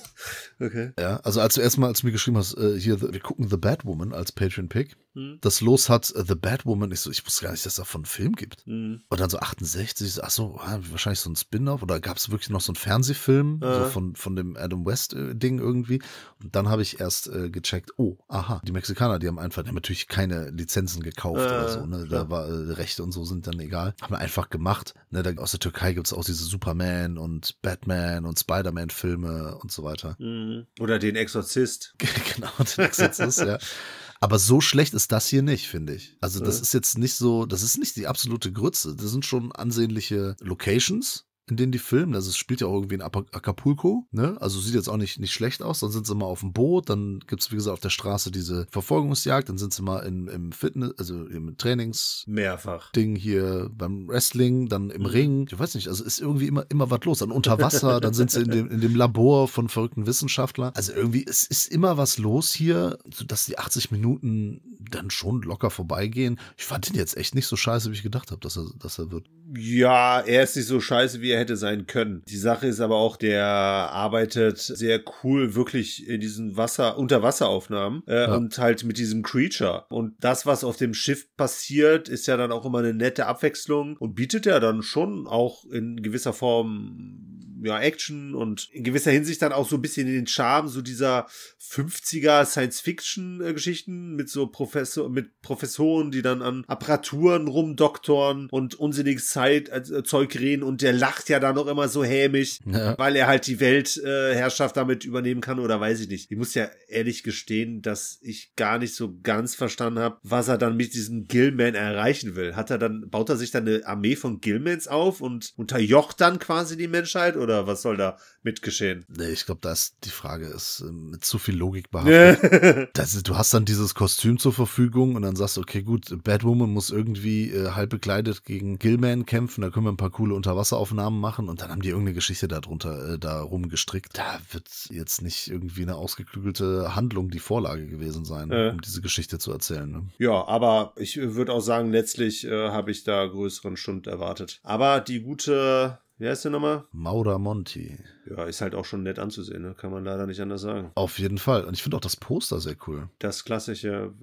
Okay. Ja, also als du erstmal, als du mir geschrieben hast, äh, hier, wir gucken The Batwoman als Patreon-Pick, hm. das Los hat äh, The Batwoman, ich so, ich wusste gar nicht, dass es davon einen Film gibt. Hm. Und dann so 68, so, ach so, ah, wahrscheinlich so ein Spin-off oder gab es wirklich noch so einen Fernsehfilm äh. so von, von dem Adam West-Ding äh, irgendwie. Und dann habe ich erst äh, gecheckt, oh, aha, die Mexikaner, die haben einfach, die haben natürlich keine Lizenzen gekauft oder so, ne? Da war äh, Rechte und so sind dann egal. Haben einfach gemacht. Ne? Da, aus der Türkei gibt es auch diese Superman und Batman und Spider-Man-Filme und so weiter. Hm. Mhm. Oder den Exorzist. [laughs] genau, den Exorzist, ja. [laughs] Aber so schlecht ist das hier nicht, finde ich. Also, das ist jetzt nicht so, das ist nicht die absolute Grütze. Das sind schon ansehnliche Locations in denen die filmen. Also es spielt ja auch irgendwie in Acapulco, ne? Also sieht jetzt auch nicht, nicht schlecht aus. Dann sind sie mal auf dem Boot, dann gibt es, wie gesagt, auf der Straße diese Verfolgungsjagd, dann sind sie mal in, im Fitness, also im Trainings. Mehrfach. Ding hier beim Wrestling, dann im mhm. Ring. Ich weiß nicht, also ist irgendwie immer, immer was los. Dann unter Wasser, dann sind sie in dem, in dem Labor von verrückten Wissenschaftlern. Also irgendwie, es ist immer was los hier, sodass die 80 Minuten dann schon locker vorbeigehen. Ich fand ihn jetzt echt nicht so scheiße, wie ich gedacht habe, dass er, dass er wird. Ja, er ist nicht so scheiße, wie er hätte sein können. Die Sache ist aber auch, der arbeitet sehr cool wirklich in diesen Wasser, Unterwasseraufnahmen äh, ja. und halt mit diesem Creature. Und das, was auf dem Schiff passiert, ist ja dann auch immer eine nette Abwechslung und bietet ja dann schon auch in gewisser Form ja, Action und in gewisser Hinsicht dann auch so ein bisschen den Charme so dieser 50er Science-Fiction-Geschichten mit so Professor, mit Professoren, die dann an Apparaturen rumdoktoren und unsinniges Zeug reden und der lacht ja dann auch immer so hämisch, ja. weil er halt die Weltherrschaft damit übernehmen kann oder weiß ich nicht. Ich muss ja ehrlich gestehen, dass ich gar nicht so ganz verstanden habe, was er dann mit diesem Gilman erreichen will. Hat er dann, baut er sich dann eine Armee von Gilmans auf und unterjocht dann quasi die Menschheit oder was soll da mitgeschehen? Nee, ich glaube, da ist die Frage ist ähm, mit zu viel Logik behaftet. [laughs] das, du hast dann dieses Kostüm zur Verfügung und dann sagst, du, okay, gut, Batwoman muss irgendwie äh, halb bekleidet gegen Gilman kämpfen, da können wir ein paar coole Unterwasseraufnahmen machen und dann haben die irgendeine Geschichte darunter äh, da rumgestrickt. Da wird jetzt nicht irgendwie eine ausgeklügelte Handlung die Vorlage gewesen sein, äh. um diese Geschichte zu erzählen. Ne? Ja, aber ich äh, würde auch sagen, letztlich äh, habe ich da größeren Stund erwartet. Aber die gute wie heißt der nochmal? Maura Monti. Ja, ist halt auch schon nett anzusehen, ne? kann man leider nicht anders sagen. Auf jeden Fall. Und ich finde auch das Poster sehr cool. Das klassische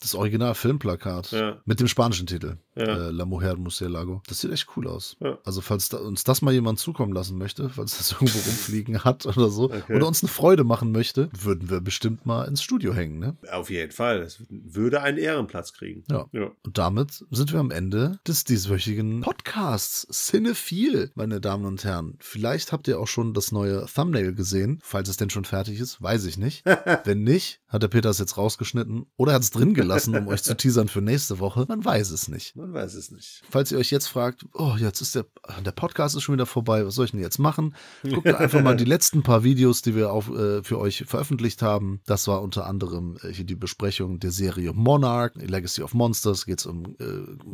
das Original Filmplakat ja. mit dem spanischen Titel ja. äh, La Mujer Muselago. Das sieht echt cool aus. Ja. Also falls da, uns das mal jemand zukommen lassen möchte, falls das [laughs] irgendwo rumfliegen hat oder so okay. oder uns eine Freude machen möchte, würden wir bestimmt mal ins Studio hängen. Ne? Auf jeden Fall. Das würde einen Ehrenplatz kriegen. Ja. Und damit sind wir am Ende des dieswöchigen Podcasts. Cinephil, meine Damen und Herren. Vielleicht habt ihr auch schon das neue Thumbnail gesehen. Falls es denn schon fertig ist, weiß ich nicht. [laughs] Wenn nicht, hat der Peter es jetzt rausgeschnitten oder hat es drin gelassen gelassen, um euch zu teasern für nächste Woche. Man weiß es nicht. Man weiß es nicht. Falls ihr euch jetzt fragt, oh, jetzt ist der, der Podcast ist schon wieder vorbei, was soll ich denn jetzt machen? Guckt [laughs] einfach mal die letzten paar Videos, die wir auf, äh, für euch veröffentlicht haben. Das war unter anderem äh, hier die Besprechung der Serie Monarch, Legacy of Monsters, geht es um, äh,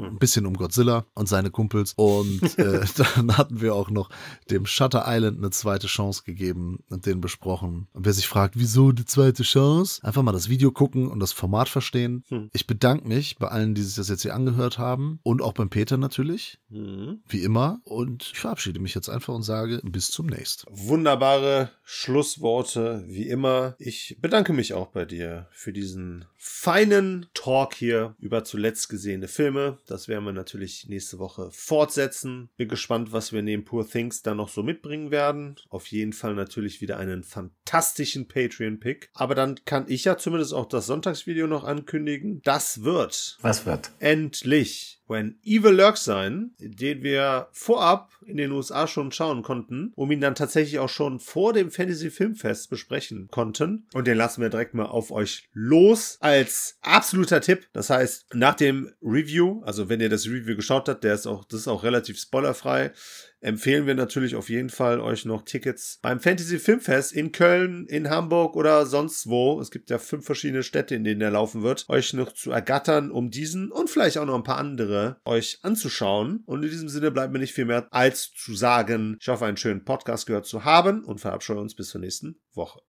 ein bisschen um Godzilla und seine Kumpels. Und [laughs] äh, dann hatten wir auch noch dem Shutter Island eine zweite Chance gegeben und den besprochen. Und wer sich fragt, wieso die zweite Chance? Einfach mal das Video gucken und das Format verstehen. Hm. Ich bedanke mich bei allen, die sich das jetzt hier angehört haben und auch beim Peter natürlich, hm. wie immer. Und ich verabschiede mich jetzt einfach und sage bis zum nächsten. Wunderbare Schlussworte, wie immer. Ich bedanke mich auch bei dir für diesen feinen Talk hier über zuletzt gesehene Filme. Das werden wir natürlich nächste Woche fortsetzen. Bin gespannt, was wir neben Poor Things dann noch so mitbringen werden. Auf jeden Fall natürlich wieder einen fantastischen Patreon-Pick. Aber dann kann ich ja zumindest auch das Sonntagsvideo noch ankündigen. Das wird. Was wird? Endlich When Evil Lurks sein, den wir vorab in den USA schon schauen konnten, um ihn dann tatsächlich auch schon vor dem Fantasy Filmfest besprechen konnten. Und den lassen wir direkt mal auf euch los als absoluter Tipp. Das heißt, nach dem Review, also wenn ihr das Review geschaut habt, der ist auch, das ist auch relativ spoilerfrei, empfehlen wir natürlich auf jeden Fall euch noch Tickets beim Fantasy Filmfest in Köln, in Hamburg oder sonst wo. Es gibt ja fünf verschiedene Städte, in denen er laufen wird, euch noch zu ergattern, um diesen und vielleicht auch noch ein paar andere euch anzuschauen. Und in diesem Sinne bleibt mir nicht viel mehr als zu sagen. Ich hoffe, einen schönen Podcast gehört zu haben und verabscheue uns bis zur nächsten Woche.